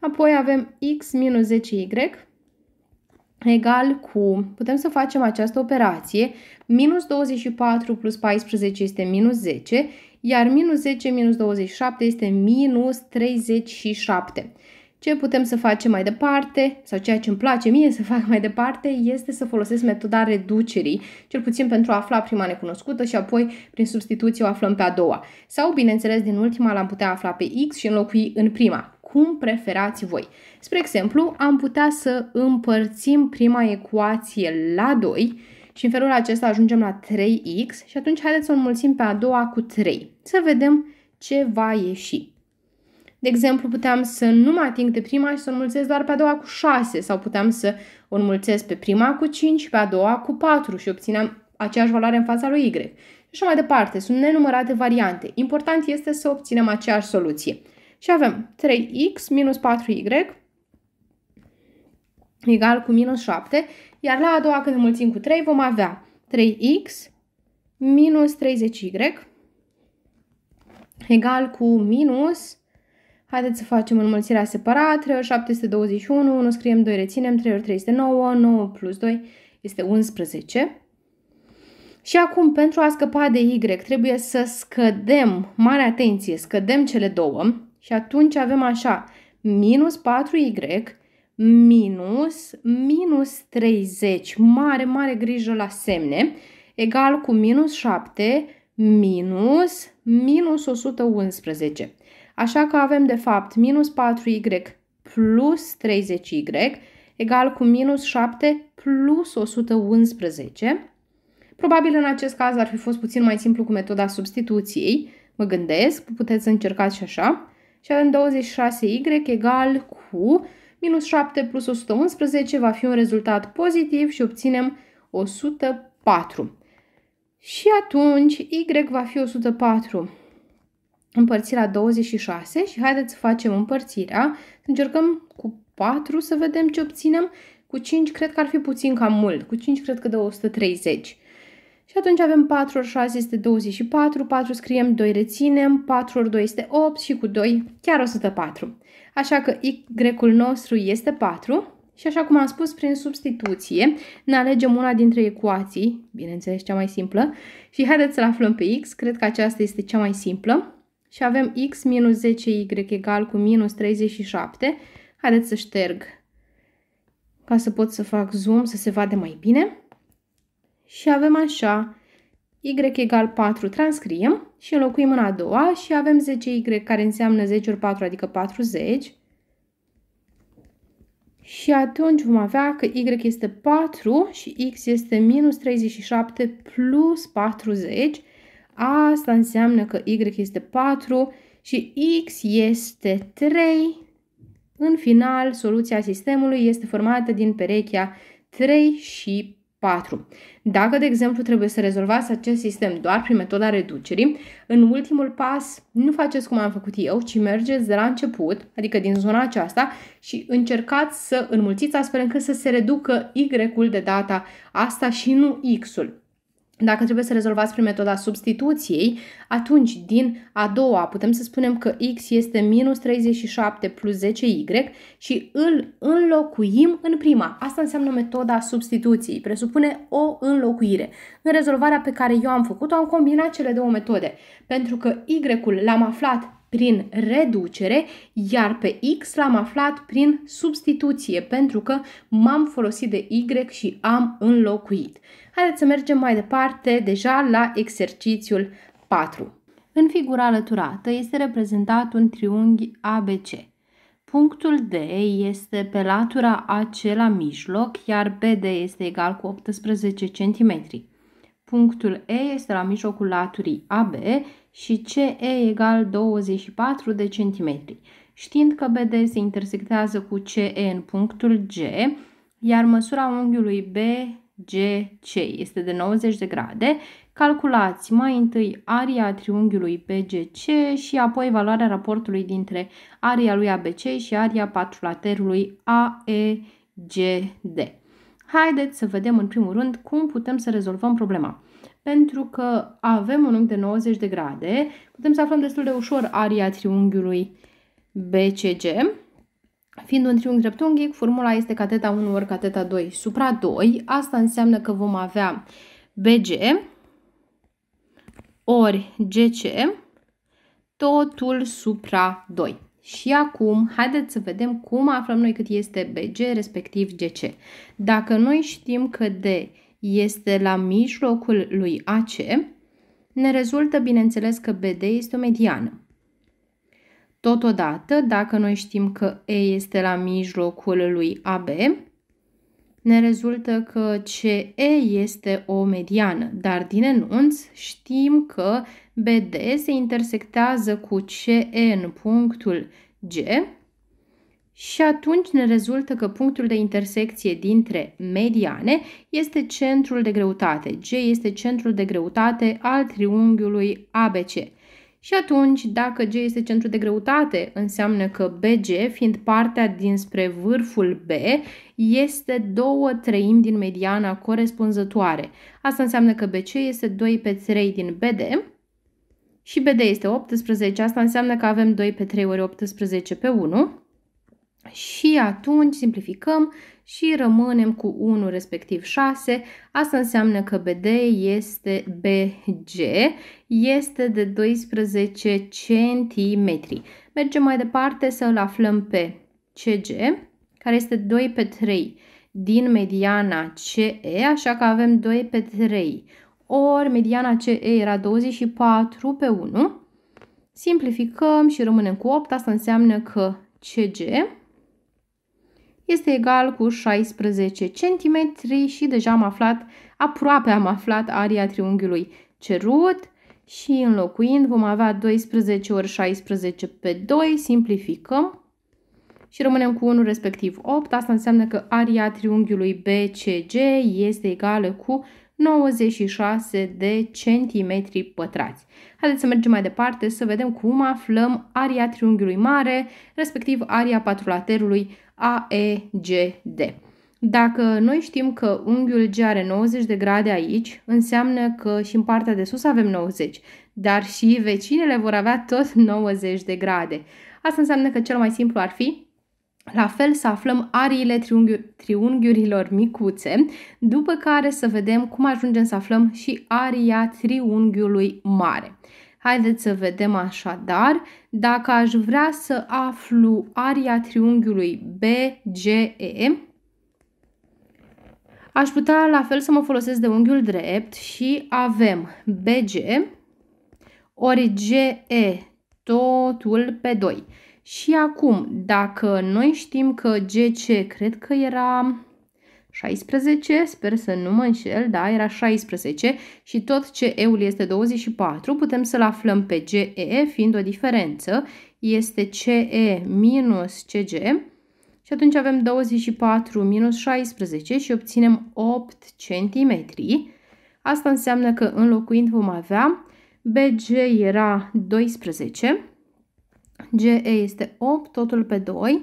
Apoi avem x minus 10y egal cu, putem să facem această operație, minus 24 plus 14 este minus 10, iar minus 10 minus 27 este minus 37. Ce putem să facem mai departe, sau ceea ce îmi place mie să fac mai departe, este să folosesc metoda reducerii, cel puțin pentru a afla prima necunoscută și apoi prin substituție o aflăm pe a doua. Sau, bineînțeles, din ultima l-am putea afla pe x și înlocui în prima cum preferați voi. Spre exemplu, am putea să împărțim prima ecuație la 2 și în felul acesta ajungem la 3x și atunci haideți să o înmulțim pe a doua cu 3. Să vedem ce va ieși. De exemplu, puteam să nu mă ating de prima și să o înmulțesc doar pe a doua cu 6 sau puteam să o înmulțesc pe prima cu 5 și pe a doua cu 4 și obțineam aceeași valoare în fața lui Y. Și așa mai departe, sunt nenumărate variante. Important este să obținem aceeași soluție. Și avem 3x minus 4y egal cu minus 7, iar la a doua când înmulțim cu 3 vom avea 3x minus 30y egal cu minus, haideți să facem înmulțirea separat, 3 ori 7 este 21, nu scriem 2 reținem, 3 ori 3 este 9, 9 plus 2 este 11. Și acum, pentru a scăpa de Y, trebuie să scădem, mare atenție, scădem cele două, și atunci avem așa, minus 4y minus minus 30, mare, mare grijă la semne, egal cu minus 7 minus minus 111. Așa că avem de fapt minus 4y plus 30y egal cu minus 7 plus 111. Probabil în acest caz ar fi fost puțin mai simplu cu metoda substituției, mă gândesc, puteți să încercați și așa și avem 26y egal cu minus 7 plus 111 va fi un rezultat pozitiv și obținem 104. Și atunci y va fi 104 împărțit la 26 și haideți să facem împărțirea. Să încercăm cu 4 să vedem ce obținem. Cu 5 cred că ar fi puțin cam mult. Cu 5 cred că dă 130. Și atunci avem 4 ori 6 este 24, 4 scriem, 2 reținem, 4 ori 2 este 8 și cu 2 chiar 104. Așa că Y-ul nostru este 4 și așa cum am spus, prin substituție ne alegem una dintre ecuații, bineînțeles cea mai simplă, și haideți să-l aflăm pe X, cred că aceasta este cea mai simplă. Și avem X minus 10Y egal cu minus 37. Haideți să șterg ca să pot să fac zoom, să se vadă mai bine și avem așa y egal 4 transcriem și înlocuim în a doua și avem 10y care înseamnă 10 ori 4, adică 40. Și atunci vom avea că y este 4 și x este minus 37 plus 40. Asta înseamnă că y este 4 și x este 3. În final, soluția sistemului este formată din perechea 3 și 4. Dacă, de exemplu, trebuie să rezolvați acest sistem doar prin metoda reducerii, în ultimul pas nu faceți cum am făcut eu, ci mergeți de la început, adică din zona aceasta, și încercați să înmulțiți astfel încât să se reducă Y-ul de data asta și nu X-ul. Dacă trebuie să rezolvați prin metoda substituției, atunci din a doua putem să spunem că x este minus 37 plus 10y și îl înlocuim în prima. Asta înseamnă metoda substituției, presupune o înlocuire. În rezolvarea pe care eu am făcut-o am combinat cele două metode, pentru că y-ul l-am aflat prin reducere, iar pe X l-am aflat prin substituție, pentru că m-am folosit de Y și am înlocuit. Haideți să mergem mai departe deja la exercițiul 4. În figura alăturată este reprezentat un triunghi ABC. Punctul D este pe latura AC la mijloc, iar BD este egal cu 18 cm. Punctul E este la mijlocul laturii AB și CE egal 24 de cm. Știind că BD se intersectează cu CE în punctul G, iar măsura unghiului B GC este de 90 de grade, calculați mai întâi aria triunghiului BGC și apoi valoarea raportului dintre aria lui ABC și aria patrulaterului AEGD. Haideți să vedem în primul rând cum putem să rezolvăm problema. Pentru că avem un unghi de 90 de grade, putem să aflăm destul de ușor aria triunghiului BCG, Fiind un triunghi dreptunghic, formula este cateta 1 ori cateta 2 supra 2. Asta înseamnă că vom avea BG ori GC totul supra 2. Și acum, haideți să vedem cum aflăm noi cât este BG, respectiv GC. Dacă noi știm că D este la mijlocul lui AC, ne rezultă, bineînțeles, că BD este o mediană. Totodată, dacă noi știm că E este la mijlocul lui AB, ne rezultă că CE este o mediană, dar din enunț știm că BD se intersectează cu CE în punctul G și atunci ne rezultă că punctul de intersecție dintre mediane este centrul de greutate. G este centrul de greutate al triunghiului ABC. Și atunci, dacă G este centru de greutate, înseamnă că BG, fiind partea dinspre vârful B, este două treimi din mediana corespunzătoare. Asta înseamnă că BC este 2 pe 3 din BD și BD este 18, asta înseamnă că avem 2 pe 3 ori 18 pe 1 și atunci simplificăm și rămânem cu 1 respectiv 6. Asta înseamnă că BD este BG, este de 12 cm. Mergem mai departe să îl aflăm pe CG, care este 2 pe 3 din mediana CE, așa că avem 2 pe 3 ori mediana CE era 24 pe 1. Simplificăm și rămânem cu 8, asta înseamnă că CG este egal cu 16 cm și deja am aflat, aproape am aflat aria triunghiului cerut și înlocuind vom avea 12 ori 16 pe 2, simplificăm și rămânem cu 1 respectiv 8. Asta înseamnă că aria triunghiului BCG este egală cu 96 de centimetri pătrați. Haideți să mergem mai departe să vedem cum aflăm aria triunghiului mare, respectiv aria patrulaterului AEGD. Dacă noi știm că unghiul G are 90 de grade aici, înseamnă că și în partea de sus avem 90, dar și vecinele vor avea tot 90 de grade. Asta înseamnă că cel mai simplu ar fi la fel să aflăm ariile triunghi- triunghiurilor micuțe, după care să vedem cum ajungem să aflăm și aria triunghiului mare. Haideți să vedem așadar dacă aș vrea să aflu aria triunghiului BGE, aș putea la fel să mă folosesc de unghiul drept și avem BG ori GE totul pe 2. Și acum, dacă noi știm că GC, cred că era 16, sper să nu mă înșel, da, era 16 și tot ce E-ul este 24, putem să-l aflăm pe GE, fiind o diferență, este CE minus CG și atunci avem 24 minus 16 și obținem 8 cm. Asta înseamnă că înlocuind vom avea BG era 12, GE este 8, totul pe 2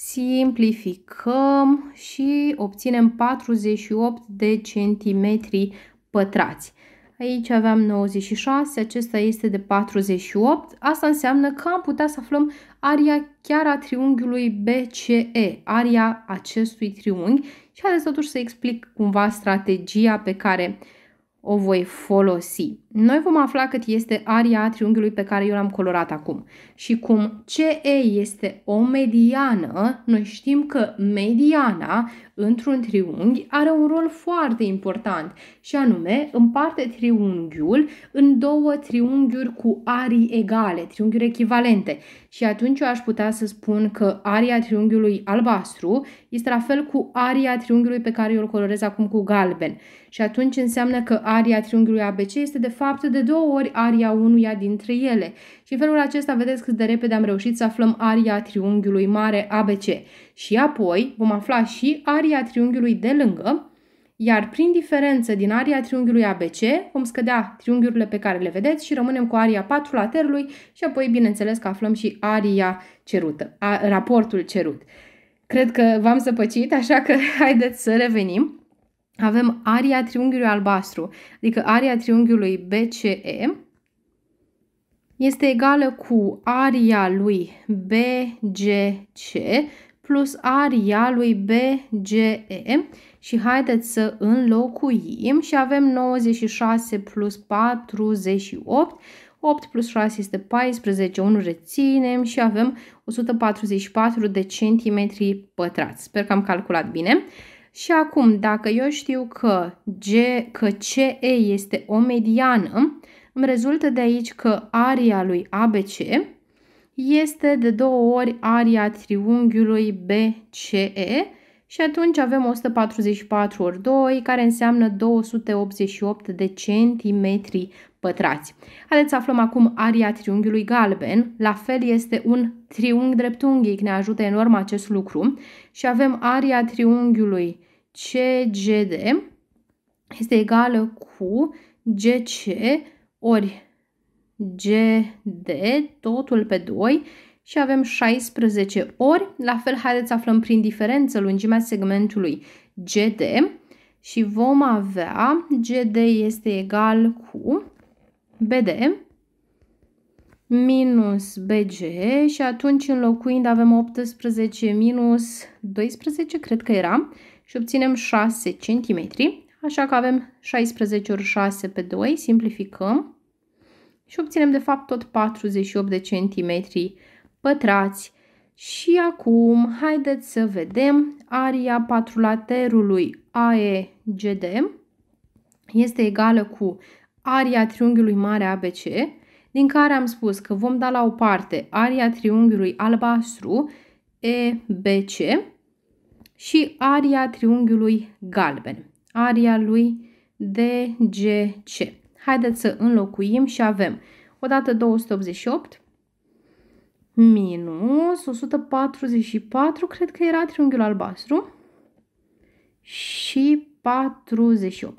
simplificăm și obținem 48 de centimetri pătrați. Aici aveam 96, acesta este de 48. Asta înseamnă că am putea să aflăm aria chiar a triunghiului BCE, aria acestui triunghi. Și haideți totuși să explic cumva strategia pe care o voi folosi. Noi vom afla cât este aria triunghiului pe care eu l-am colorat acum. Și cum CE este o mediană, noi știm că mediana într-un triunghi are un rol foarte important și anume împarte triunghiul în două triunghiuri cu arii egale, triunghiuri echivalente. Și atunci eu aș putea să spun că aria triunghiului albastru este la fel cu aria triunghiului pe care eu îl colorez acum cu galben. Și atunci înseamnă că aria triunghiului ABC este de fapt fapt, de două ori aria unuia dintre ele. Și în felul acesta vedeți cât de repede am reușit să aflăm aria triunghiului mare ABC. Și apoi vom afla și aria triunghiului de lângă, iar prin diferență din aria triunghiului ABC vom scădea triunghiurile pe care le vedeți și rămânem cu aria laterului și apoi, bineînțeles, că aflăm și aria cerută, a, raportul cerut. Cred că v-am săpăcit, așa că haideți să revenim avem aria triunghiului albastru, adică aria triunghiului BCE, este egală cu aria lui BGC plus aria lui BGE și haideți să înlocuim și avem 96 plus 48, 8 plus 6 este 14, 1 reținem și avem 144 de centimetri pătrați. Sper că am calculat bine. Și acum, dacă eu știu că, G, că CE este o mediană, îmi rezultă de aici că aria lui ABC este de două ori aria triunghiului BCE și atunci avem 144 ori 2, care înseamnă 288 de centimetri pătrați. Haideți să aflăm acum aria triunghiului galben. La fel este un triunghi dreptunghic, ne ajută enorm acest lucru. Și avem aria triunghiului CGD este egală cu GC ori GD, totul pe 2 și avem 16 ori. La fel, haideți să aflăm prin diferență lungimea segmentului GD și vom avea GD este egal cu BD minus BG și atunci înlocuind avem 18 minus 12, cred că era, și obținem 6 cm, așa că avem 16 ori 6 pe 2, simplificăm și obținem de fapt tot 48 de centimetri pătrați. Și acum haideți să vedem aria patrulaterului AEGD este egală cu aria triunghiului mare ABC, din care am spus că vom da la o parte aria triunghiului albastru EBC și aria triunghiului galben, aria lui DGC. Haideți să înlocuim și avem odată 288 minus 144, cred că era triunghiul albastru, și 48.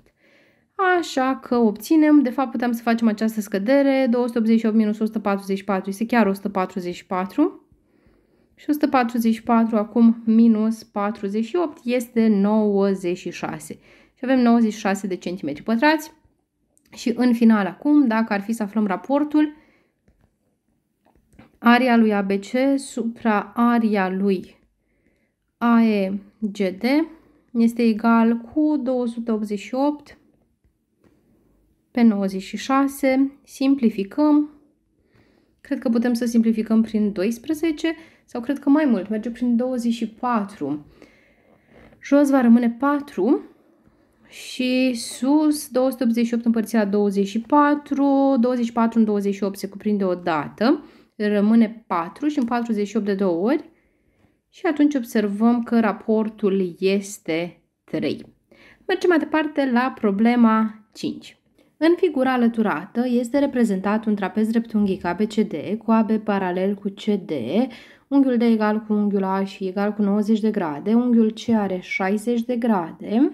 Așa că obținem, de fapt putem să facem această scădere, 288 minus 144 este chiar 144, și 144 acum minus 48 este 96 și avem 96 de centimetri pătrați și în final acum, dacă ar fi să aflăm raportul, aria lui ABC supra aria lui AEGD este egal cu 288 pe 96, simplificăm, cred că putem să simplificăm prin 12, sau cred că mai mult, merge prin 24. Jos va rămâne 4 și sus 288 împărțit la 24, 24 în 28 se cuprinde o dată, rămâne 4 și în 48 de două ori și atunci observăm că raportul este 3. Mergem mai departe la problema 5. În figura alăturată este reprezentat un trapez dreptunghic ABCD cu AB paralel cu CD, Unghiul D egal cu unghiul A și egal cu 90 de grade. Unghiul C are 60 de grade.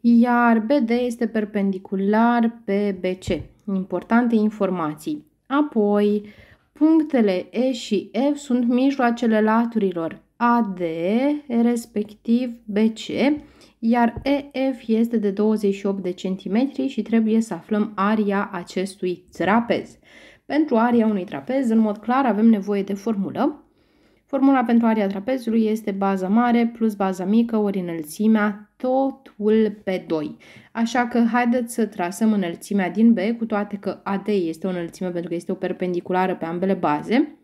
Iar BD este perpendicular pe BC. Importante informații. Apoi, punctele E și F sunt mijloacele laturilor AD, respectiv BC, iar EF este de 28 de centimetri și trebuie să aflăm aria acestui trapez. Pentru aria unui trapez, în mod clar, avem nevoie de formulă. Formula pentru aria trapezului este baza mare plus baza mică ori înălțimea, totul pe 2. Așa că haideți să trasăm înălțimea din B, cu toate că AD este o înălțime pentru că este o perpendiculară pe ambele baze.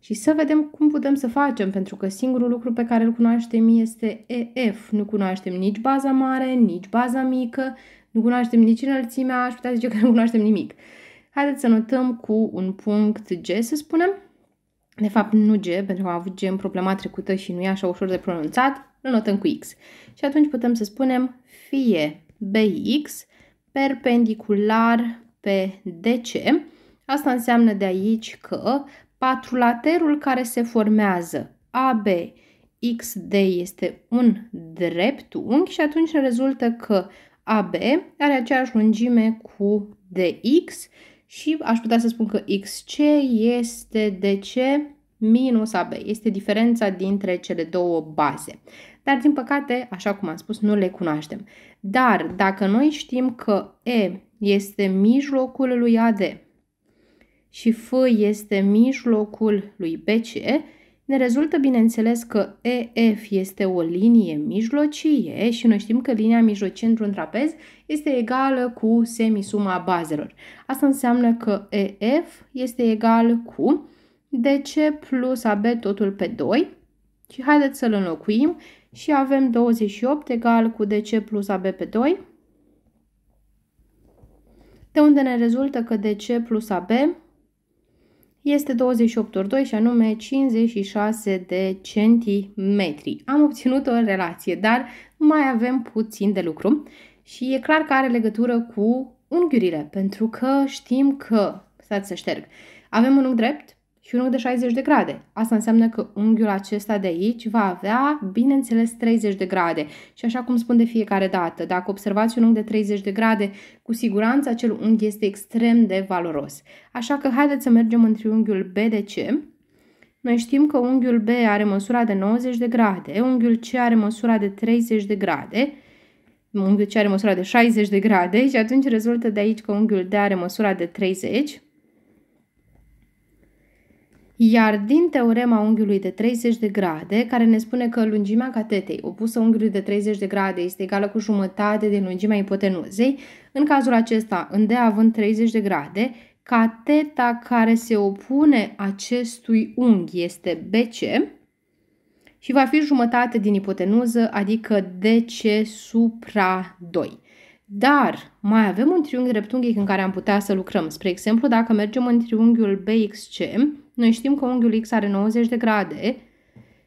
Și să vedem cum putem să facem, pentru că singurul lucru pe care îl cunoaștem este EF. Nu cunoaștem nici baza mare, nici baza mică, nu cunoaștem nici înălțimea, aș putea zice că nu cunoaștem nimic. Haideți să notăm cu un punct G, să spunem. De fapt, nu G, pentru că am avut G în problema trecută și nu e așa ușor de pronunțat, îl notăm cu X. Și atunci putem să spunem fie BX perpendicular pe DC. Asta înseamnă de aici că patrulaterul care se formează AB XD este un dreptunghi și atunci rezultă că AB are aceeași lungime cu DX și aș putea să spun că xc este de ce minus AB. Este diferența dintre cele două baze. Dar, din păcate, așa cum am spus, nu le cunoaștem. Dar, dacă noi știm că E este mijlocul lui AD și F este mijlocul lui BC, ne rezultă, bineînțeles, că EF este o linie mijlocie și noi știm că linia mijlocie într-un trapez este egală cu semisuma bazelor. Asta înseamnă că EF este egal cu DC plus AB totul pe 2 și haideți să-l înlocuim și avem 28 egal cu DC plus AB pe 2 de unde ne rezultă că DC plus AB este 28 ori 2 și anume 56 de centimetri. Am obținut o relație, dar mai avem puțin de lucru și e clar că are legătură cu unghiurile, pentru că știm că, stați să șterg, avem un unghi drept și un ochi de 60 de grade. Asta înseamnă că unghiul acesta de aici va avea, bineînțeles, 30 de grade. Și așa cum spun de fiecare dată, dacă observați un unghi de 30 de grade, cu siguranță acel unghi este extrem de valoros. Așa că haideți să mergem în triunghiul BDC. Noi știm că unghiul B are măsura de 90 de grade, unghiul C are măsura de 30 de grade, unghiul C are măsura de 60 de grade și atunci rezultă de aici că unghiul D are măsura de 30 iar din teorema unghiului de 30 de grade, care ne spune că lungimea catetei opusă unghiului de 30 de grade este egală cu jumătate din lungimea ipotenuzei, în cazul acesta, în D având 30 de grade, cateta care se opune acestui unghi este BC și va fi jumătate din ipotenuză, adică DC supra 2. Dar mai avem un triunghi dreptunghic în care am putea să lucrăm. Spre exemplu, dacă mergem în triunghiul BXC, noi știm că unghiul X are 90 de grade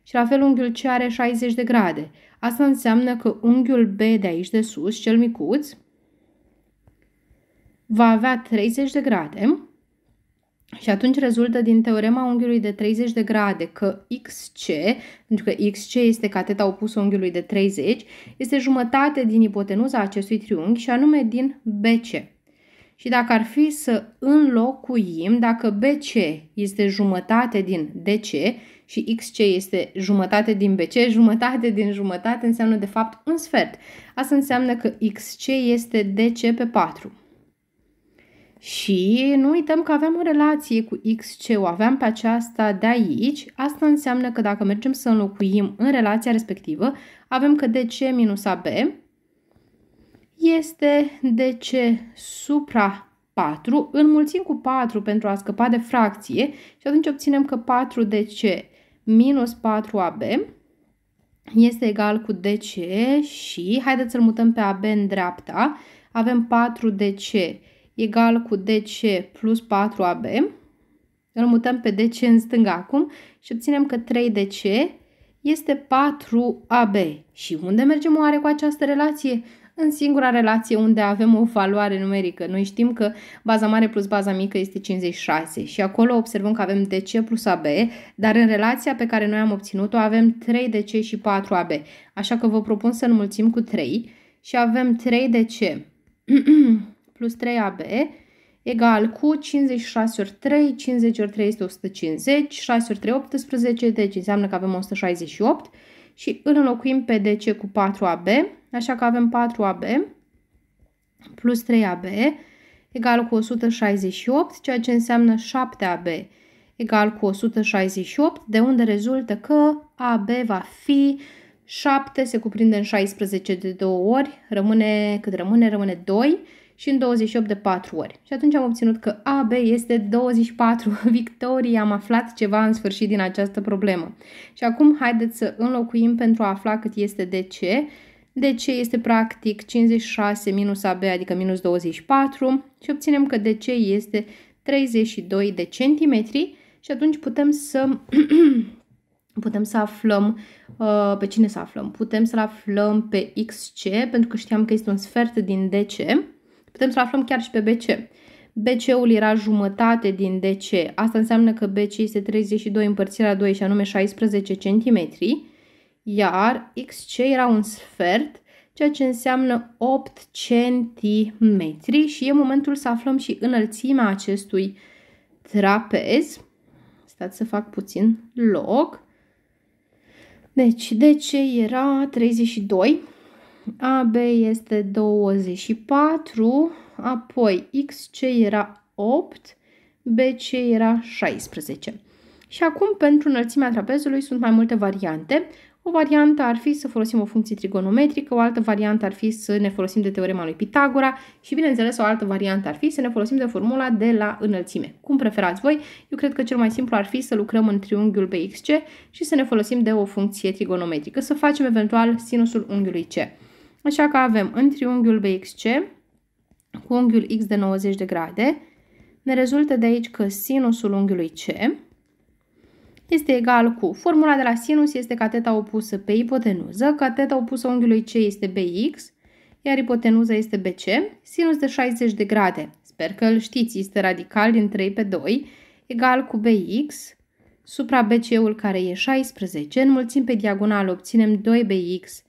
și la fel unghiul C are 60 de grade. Asta înseamnă că unghiul B de aici de sus, cel micuț, va avea 30 de grade și atunci rezultă din teorema unghiului de 30 de grade că XC, pentru că XC este cateta opusă unghiului de 30, este jumătate din ipotenuza acestui triunghi și anume din BC. Și dacă ar fi să înlocuim, dacă BC este jumătate din DC și XC este jumătate din BC, jumătate din jumătate înseamnă de fapt un sfert. Asta înseamnă că XC este DC pe 4. Și nu uităm că aveam o relație cu XC, o aveam pe aceasta de aici, asta înseamnă că dacă mergem să înlocuim în relația respectivă, avem că DC minus AB este DC supra 4, înmulțim cu 4 pentru a scăpa de fracție și atunci obținem că 4DC minus 4AB este egal cu DC și haideți să-l mutăm pe AB în dreapta, avem 4DC egal cu DC plus 4AB. Îl mutăm pe DC în stânga acum și obținem că 3DC este 4AB. Și unde mergem oare cu această relație? În singura relație unde avem o valoare numerică. Noi știm că baza mare plus baza mică este 56 și acolo observăm că avem DC plus AB, dar în relația pe care noi am obținut-o avem 3DC și 4AB. Așa că vă propun să înmulțim cu 3 și avem 3DC plus 3AB egal cu 56 ori 3, 50 ori 3 este 150, 6 ori 3 18, deci înseamnă că avem 168 și îl înlocuim pe DC cu 4AB, așa că avem 4AB plus 3AB egal cu 168, ceea ce înseamnă 7AB egal cu 168, de unde rezultă că AB va fi 7, se cuprinde în 16 de două ori, rămâne, cât rămâne, rămâne 2, și în 28 de 4 ori. Și atunci am obținut că AB este 24. Victorie, am aflat ceva în sfârșit din această problemă. Și acum haideți să înlocuim pentru a afla cât este DC. DC este practic 56 minus AB, adică minus 24 și obținem că DC este 32 de centimetri și atunci putem să putem să aflăm uh, pe cine să aflăm? Putem să-l aflăm pe XC pentru că știam că este un sfert din DC Putem să aflăm chiar și pe BC. BC-ul era jumătate din DC. Asta înseamnă că BC este 32 împărțirea la 2 și anume 16 cm. Iar XC era un sfert, ceea ce înseamnă 8 cm. Și e momentul să aflăm și înălțimea acestui trapez. Stați să fac puțin loc. Deci, DC era 32 AB este 24, apoi XC era 8, BC era 16. Și acum, pentru înălțimea trapezului, sunt mai multe variante. O variantă ar fi să folosim o funcție trigonometrică, o altă variantă ar fi să ne folosim de teorema lui Pitagora și, bineînțeles, o altă variantă ar fi să ne folosim de formula de la înălțime. Cum preferați voi? Eu cred că cel mai simplu ar fi să lucrăm în triunghiul BXC și să ne folosim de o funcție trigonometrică, să facem eventual sinusul unghiului C. Așa că avem în triunghiul BXC cu unghiul X de 90 de grade, ne rezultă de aici că sinusul unghiului C este egal cu, formula de la sinus este cateta opusă pe ipotenuză, cateta opusă unghiului C este BX, iar ipotenuza este BC, sinus de 60 de grade, sper că îl știți, este radical din 3 pe 2, egal cu BX, supra BC-ul care e 16, înmulțim pe diagonală, obținem 2BX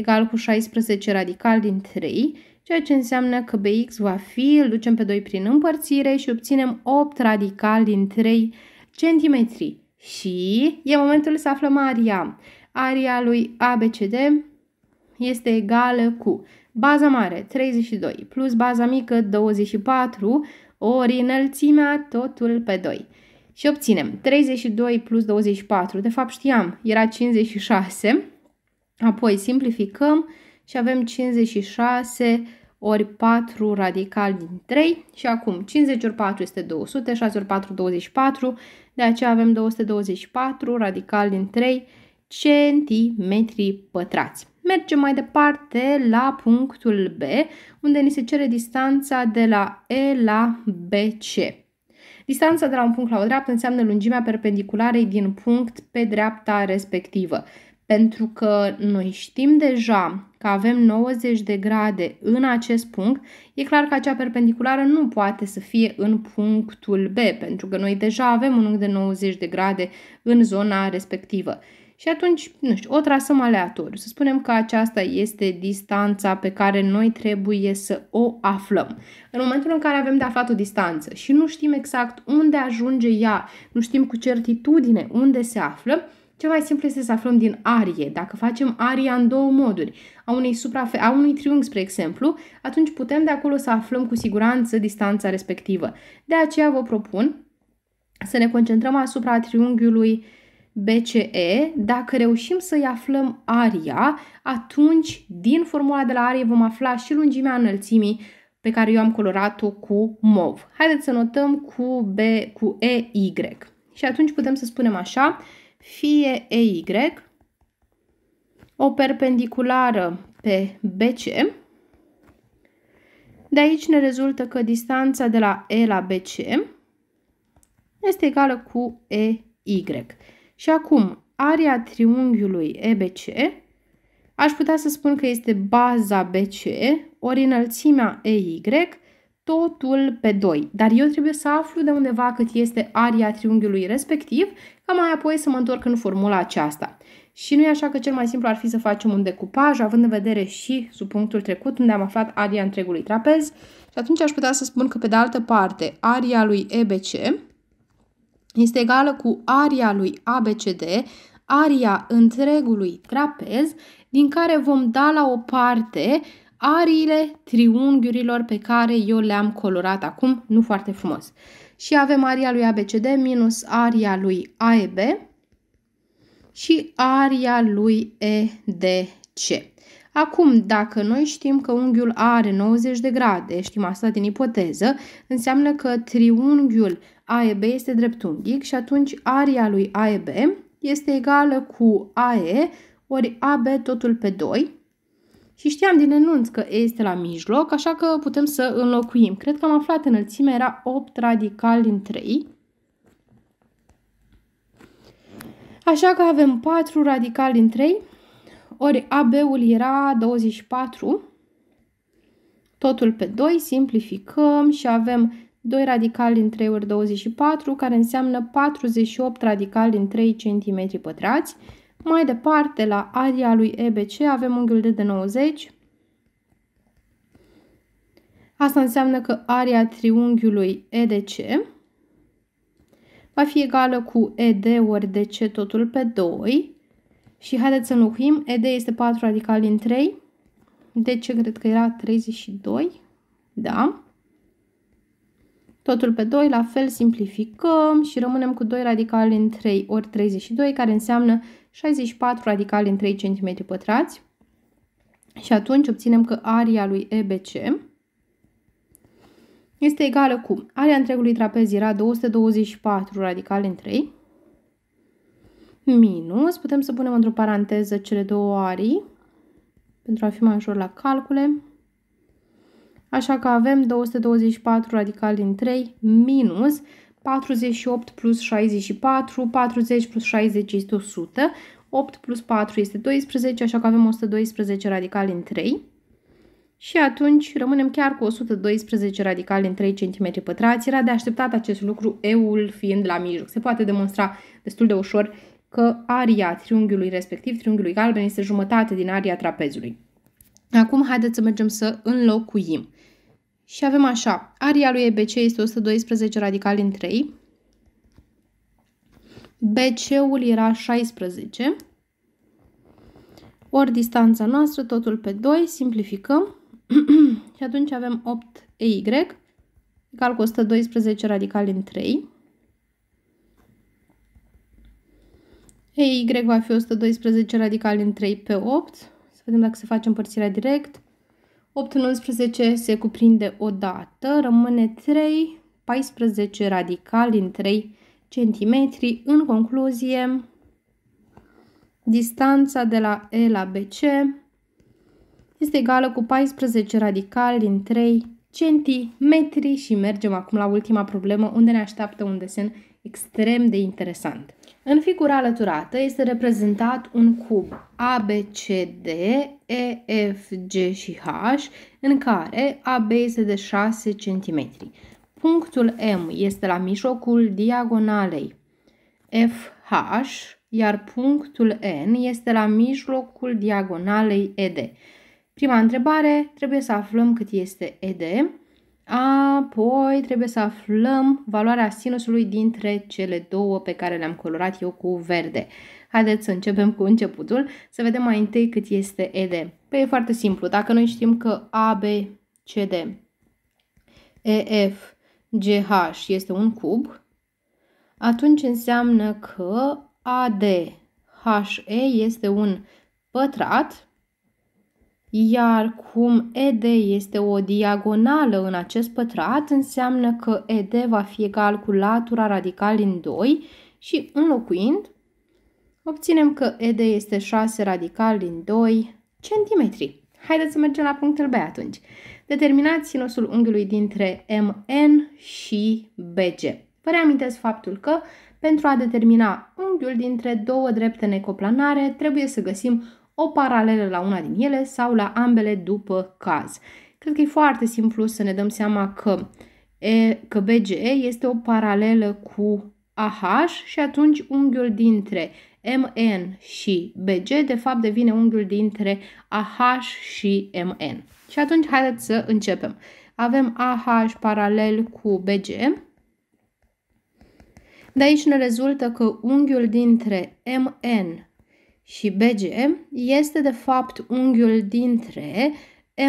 egal cu 16 radical din 3, ceea ce înseamnă că bx va fi, îl ducem pe 2 prin împărțire și obținem 8 radical din 3 cm. Și e momentul să aflăm aria. Aria lui ABCD este egală cu baza mare 32 plus baza mică 24 ori înălțimea totul pe 2. Și obținem 32 plus 24, de fapt știam, era 56, Apoi simplificăm și avem 56 ori 4 radical din 3 și acum 50 ori 4 este 200, 6 ori 4 24, de aceea avem 224 radical din 3 centimetri pătrați. Mergem mai departe la punctul B, unde ni se cere distanța de la E la BC. Distanța de la un punct la o dreaptă înseamnă lungimea perpendicularei din punct pe dreapta respectivă pentru că noi știm deja că avem 90 de grade în acest punct, e clar că acea perpendiculară nu poate să fie în punctul B, pentru că noi deja avem un unghi de 90 de grade în zona respectivă. Și atunci, nu știu, o trasăm aleator. Să spunem că aceasta este distanța pe care noi trebuie să o aflăm. În momentul în care avem de aflat o distanță și nu știm exact unde ajunge ea, nu știm cu certitudine unde se află, cel mai simplu este să aflăm din arie. Dacă facem aria în două moduri, a, unei suprafe- a unui triunghi, spre exemplu, atunci putem de acolo să aflăm cu siguranță distanța respectivă. De aceea vă propun să ne concentrăm asupra triunghiului BCE. Dacă reușim să-i aflăm aria, atunci din formula de la arie vom afla și lungimea înălțimii pe care eu am colorat-o cu mov. Haideți să notăm cu B, cu EY. Și atunci putem să spunem așa, fie EY, o perpendiculară pe BC. De aici ne rezultă că distanța de la E la BC este egală cu EY. Și acum, area triunghiului EBC, aș putea să spun că este baza BC ori înălțimea EY, totul pe 2. Dar eu trebuie să aflu de undeva cât este area triunghiului respectiv ca mai apoi să mă întorc în formula aceasta. Și nu e așa că cel mai simplu ar fi să facem un decupaj, având în vedere și sub punctul trecut, unde am aflat aria întregului trapez, și atunci aș putea să spun că, pe de altă parte, aria lui EBC este egală cu aria lui ABCD, aria întregului trapez, din care vom da la o parte ariile triunghiurilor pe care eu le-am colorat acum, nu foarte frumos și avem aria lui ABCD minus aria lui AEB și aria lui EDC. Acum, dacă noi știm că unghiul are 90 de grade, știm asta din ipoteză, înseamnă că triunghiul AEB este dreptunghic și atunci aria lui AEB este egală cu AE ori AB totul pe 2 și știam din enunț că E este la mijloc, așa că putem să înlocuim. Cred că am aflat înălțimea era 8 radical din 3. Așa că avem 4 radical din 3, ori AB-ul era 24, totul pe 2, simplificăm și avem 2 radical din 3 ori 24, care înseamnă 48 radical din 3 cm pătrați, mai departe, la aria lui EBC avem unghiul D de 90. Asta înseamnă că aria triunghiului EDC va fi egală cu ED ori DC totul pe 2. Și haideți să înlocuim. ED este 4 radical din 3. DC cred că era 32. Da. Totul pe 2, la fel simplificăm și rămânem cu 2 radical din 3 ori 32, care înseamnă 64 radicale în 3 cm pătrați și atunci obținem că aria lui EBC este egală cu aria întregului trapez era 224 radicale în 3 minus, putem să punem într-o paranteză cele două arii pentru a fi mai ușor la calcule, Așa că avem 224 radical din 3 minus 48 plus 64, 40 plus 60 este 100, 8 plus 4 este 12, așa că avem 112 radical în 3. Și atunci rămânem chiar cu 112 radical în 3 cm pătrați. Era de așteptat acest lucru, eul fiind la mijloc. Se poate demonstra destul de ușor că aria triunghiului respectiv, triunghiului galben, este jumătate din aria trapezului. Acum haideți să mergem să înlocuim. Și avem așa, aria lui EBC este 112 radical în 3, BC-ul era 16, ori distanța noastră, totul pe 2, simplificăm și atunci avem 8EY egal cu 112 radical în 3. EY va fi 112 radical în 3 pe 8. Să vedem dacă se face împărțirea direct. 8 în 11 se cuprinde o dată, rămâne 3, 14 radical din 3 cm. În concluzie, distanța de la E la BC este egală cu 14 radical din 3 cm și mergem acum la ultima problemă unde ne așteaptă un desen extrem de interesant. În figura alăturată este reprezentat un cub ABCD, EFG și H, în care AB este de 6 cm. Punctul M este la mijlocul diagonalei FH, iar punctul N este la mijlocul diagonalei ED. Prima întrebare, trebuie să aflăm cât este ED. Apoi trebuie să aflăm valoarea sinusului dintre cele două pe care le-am colorat eu cu verde. Haideți să începem cu începutul, să vedem mai întâi cât este ED. Păi e foarte simplu, dacă noi știm că AB, CD, EF, GH este un cub, atunci înseamnă că AD, HE este un pătrat iar cum ED este o diagonală în acest pătrat, înseamnă că ED va fi egal cu latura radical din 2 și înlocuind, obținem că ED este 6 radical din 2 cm. Haideți să mergem la punctul B atunci. Determinați sinusul unghiului dintre MN și BG. Vă reamintesc faptul că pentru a determina unghiul dintre două drepte necoplanare trebuie să găsim o paralelă la una din ele sau la ambele după caz. Cred că e foarte simplu să ne dăm seama că, e, că BGE este o paralelă cu AH și atunci unghiul dintre MN și BG de fapt devine unghiul dintre AH și MN. Și atunci haideți să începem. Avem AH paralel cu BG. De aici ne rezultă că unghiul dintre MN și BG este de fapt unghiul dintre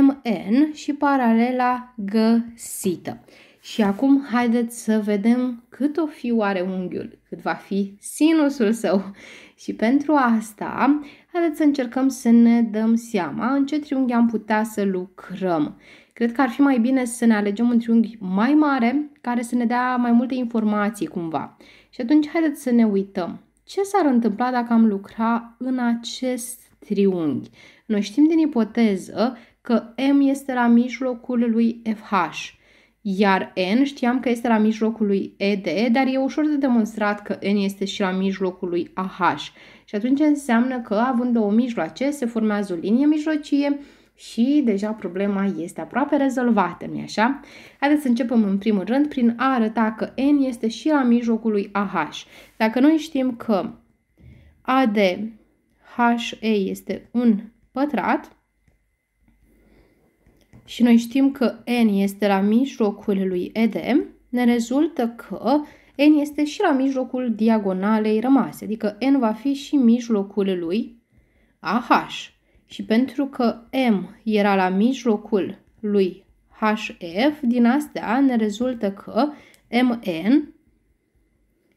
MN și paralela găsită. Și acum haideți să vedem cât o fi oare unghiul, cât va fi sinusul său. Și pentru asta, haideți să încercăm să ne dăm seama în ce triunghi am putea să lucrăm. Cred că ar fi mai bine să ne alegem un triunghi mai mare care să ne dea mai multe informații cumva. Și atunci haideți să ne uităm. Ce s-ar întâmpla dacă am lucra în acest triunghi? Noi știm din ipoteză că M este la mijlocul lui FH, iar N știam că este la mijlocul lui ED, dar e ușor de demonstrat că N este și la mijlocul lui AH. Și atunci înseamnă că, având două mijloace, se formează o linie mijlocie, și deja problema este aproape rezolvată, nu-i așa? Haideți să începem în primul rând prin a arăta că N este și la mijlocul lui AH. Dacă noi știm că AD HE este un pătrat și noi știm că N este la mijlocul lui ED, ne rezultă că N este și la mijlocul diagonalei rămase, adică N va fi și mijlocul lui AH. Și pentru că M era la mijlocul lui HF, din astea ne rezultă că MN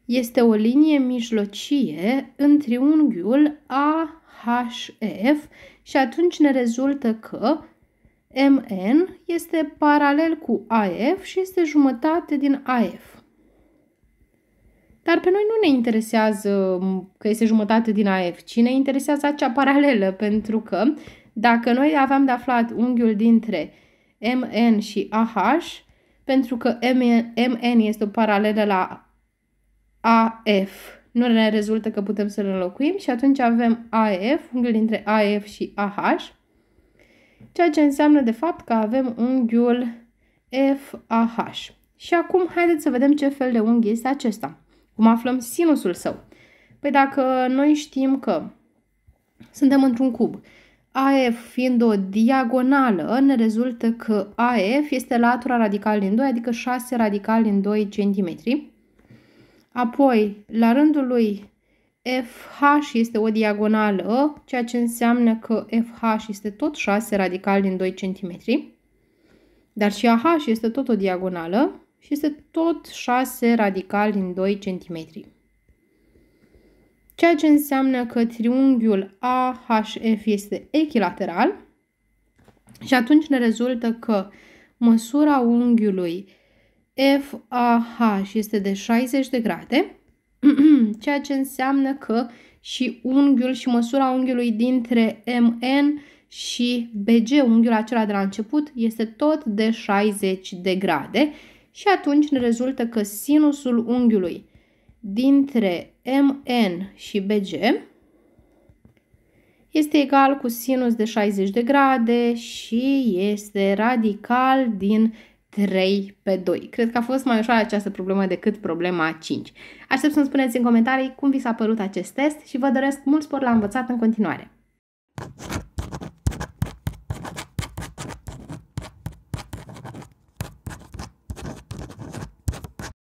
este o linie mijlocie în triunghiul AHF și atunci ne rezultă că MN este paralel cu AF și este jumătate din AF. Dar pe noi nu ne interesează că este jumătate din AF, ci ne interesează acea paralelă, pentru că dacă noi aveam de aflat unghiul dintre MN și AH, pentru că MN este o paralelă la AF, nu ne rezultă că putem să l înlocuim și atunci avem AF, unghiul dintre AF și AH, ceea ce înseamnă de fapt că avem unghiul FAH. Și acum haideți să vedem ce fel de unghi este acesta. Cum aflăm sinusul său? Păi dacă noi știm că suntem într-un cub, AF fiind o diagonală, ne rezultă că AF este latura radical din 2, adică 6 radical din 2 cm. Apoi, la rândul lui, FH este o diagonală, ceea ce înseamnă că FH este tot 6 radical din 2 cm, dar și AH este tot o diagonală, și este tot 6 radical din 2 cm. Ceea ce înseamnă că triunghiul AHF este echilateral și atunci ne rezultă că măsura unghiului FAH este de 60 de grade, ceea ce înseamnă că și unghiul și măsura unghiului dintre MN și BG, unghiul acela de la început, este tot de 60 de grade, și atunci ne rezultă că sinusul unghiului dintre MN și BG este egal cu sinus de 60 de grade și este radical din 3 pe 2. Cred că a fost mai ușoară această problemă decât problema 5. Aștept să-mi spuneți în comentarii cum vi s-a părut acest test și vă doresc mult spor la învățat în continuare.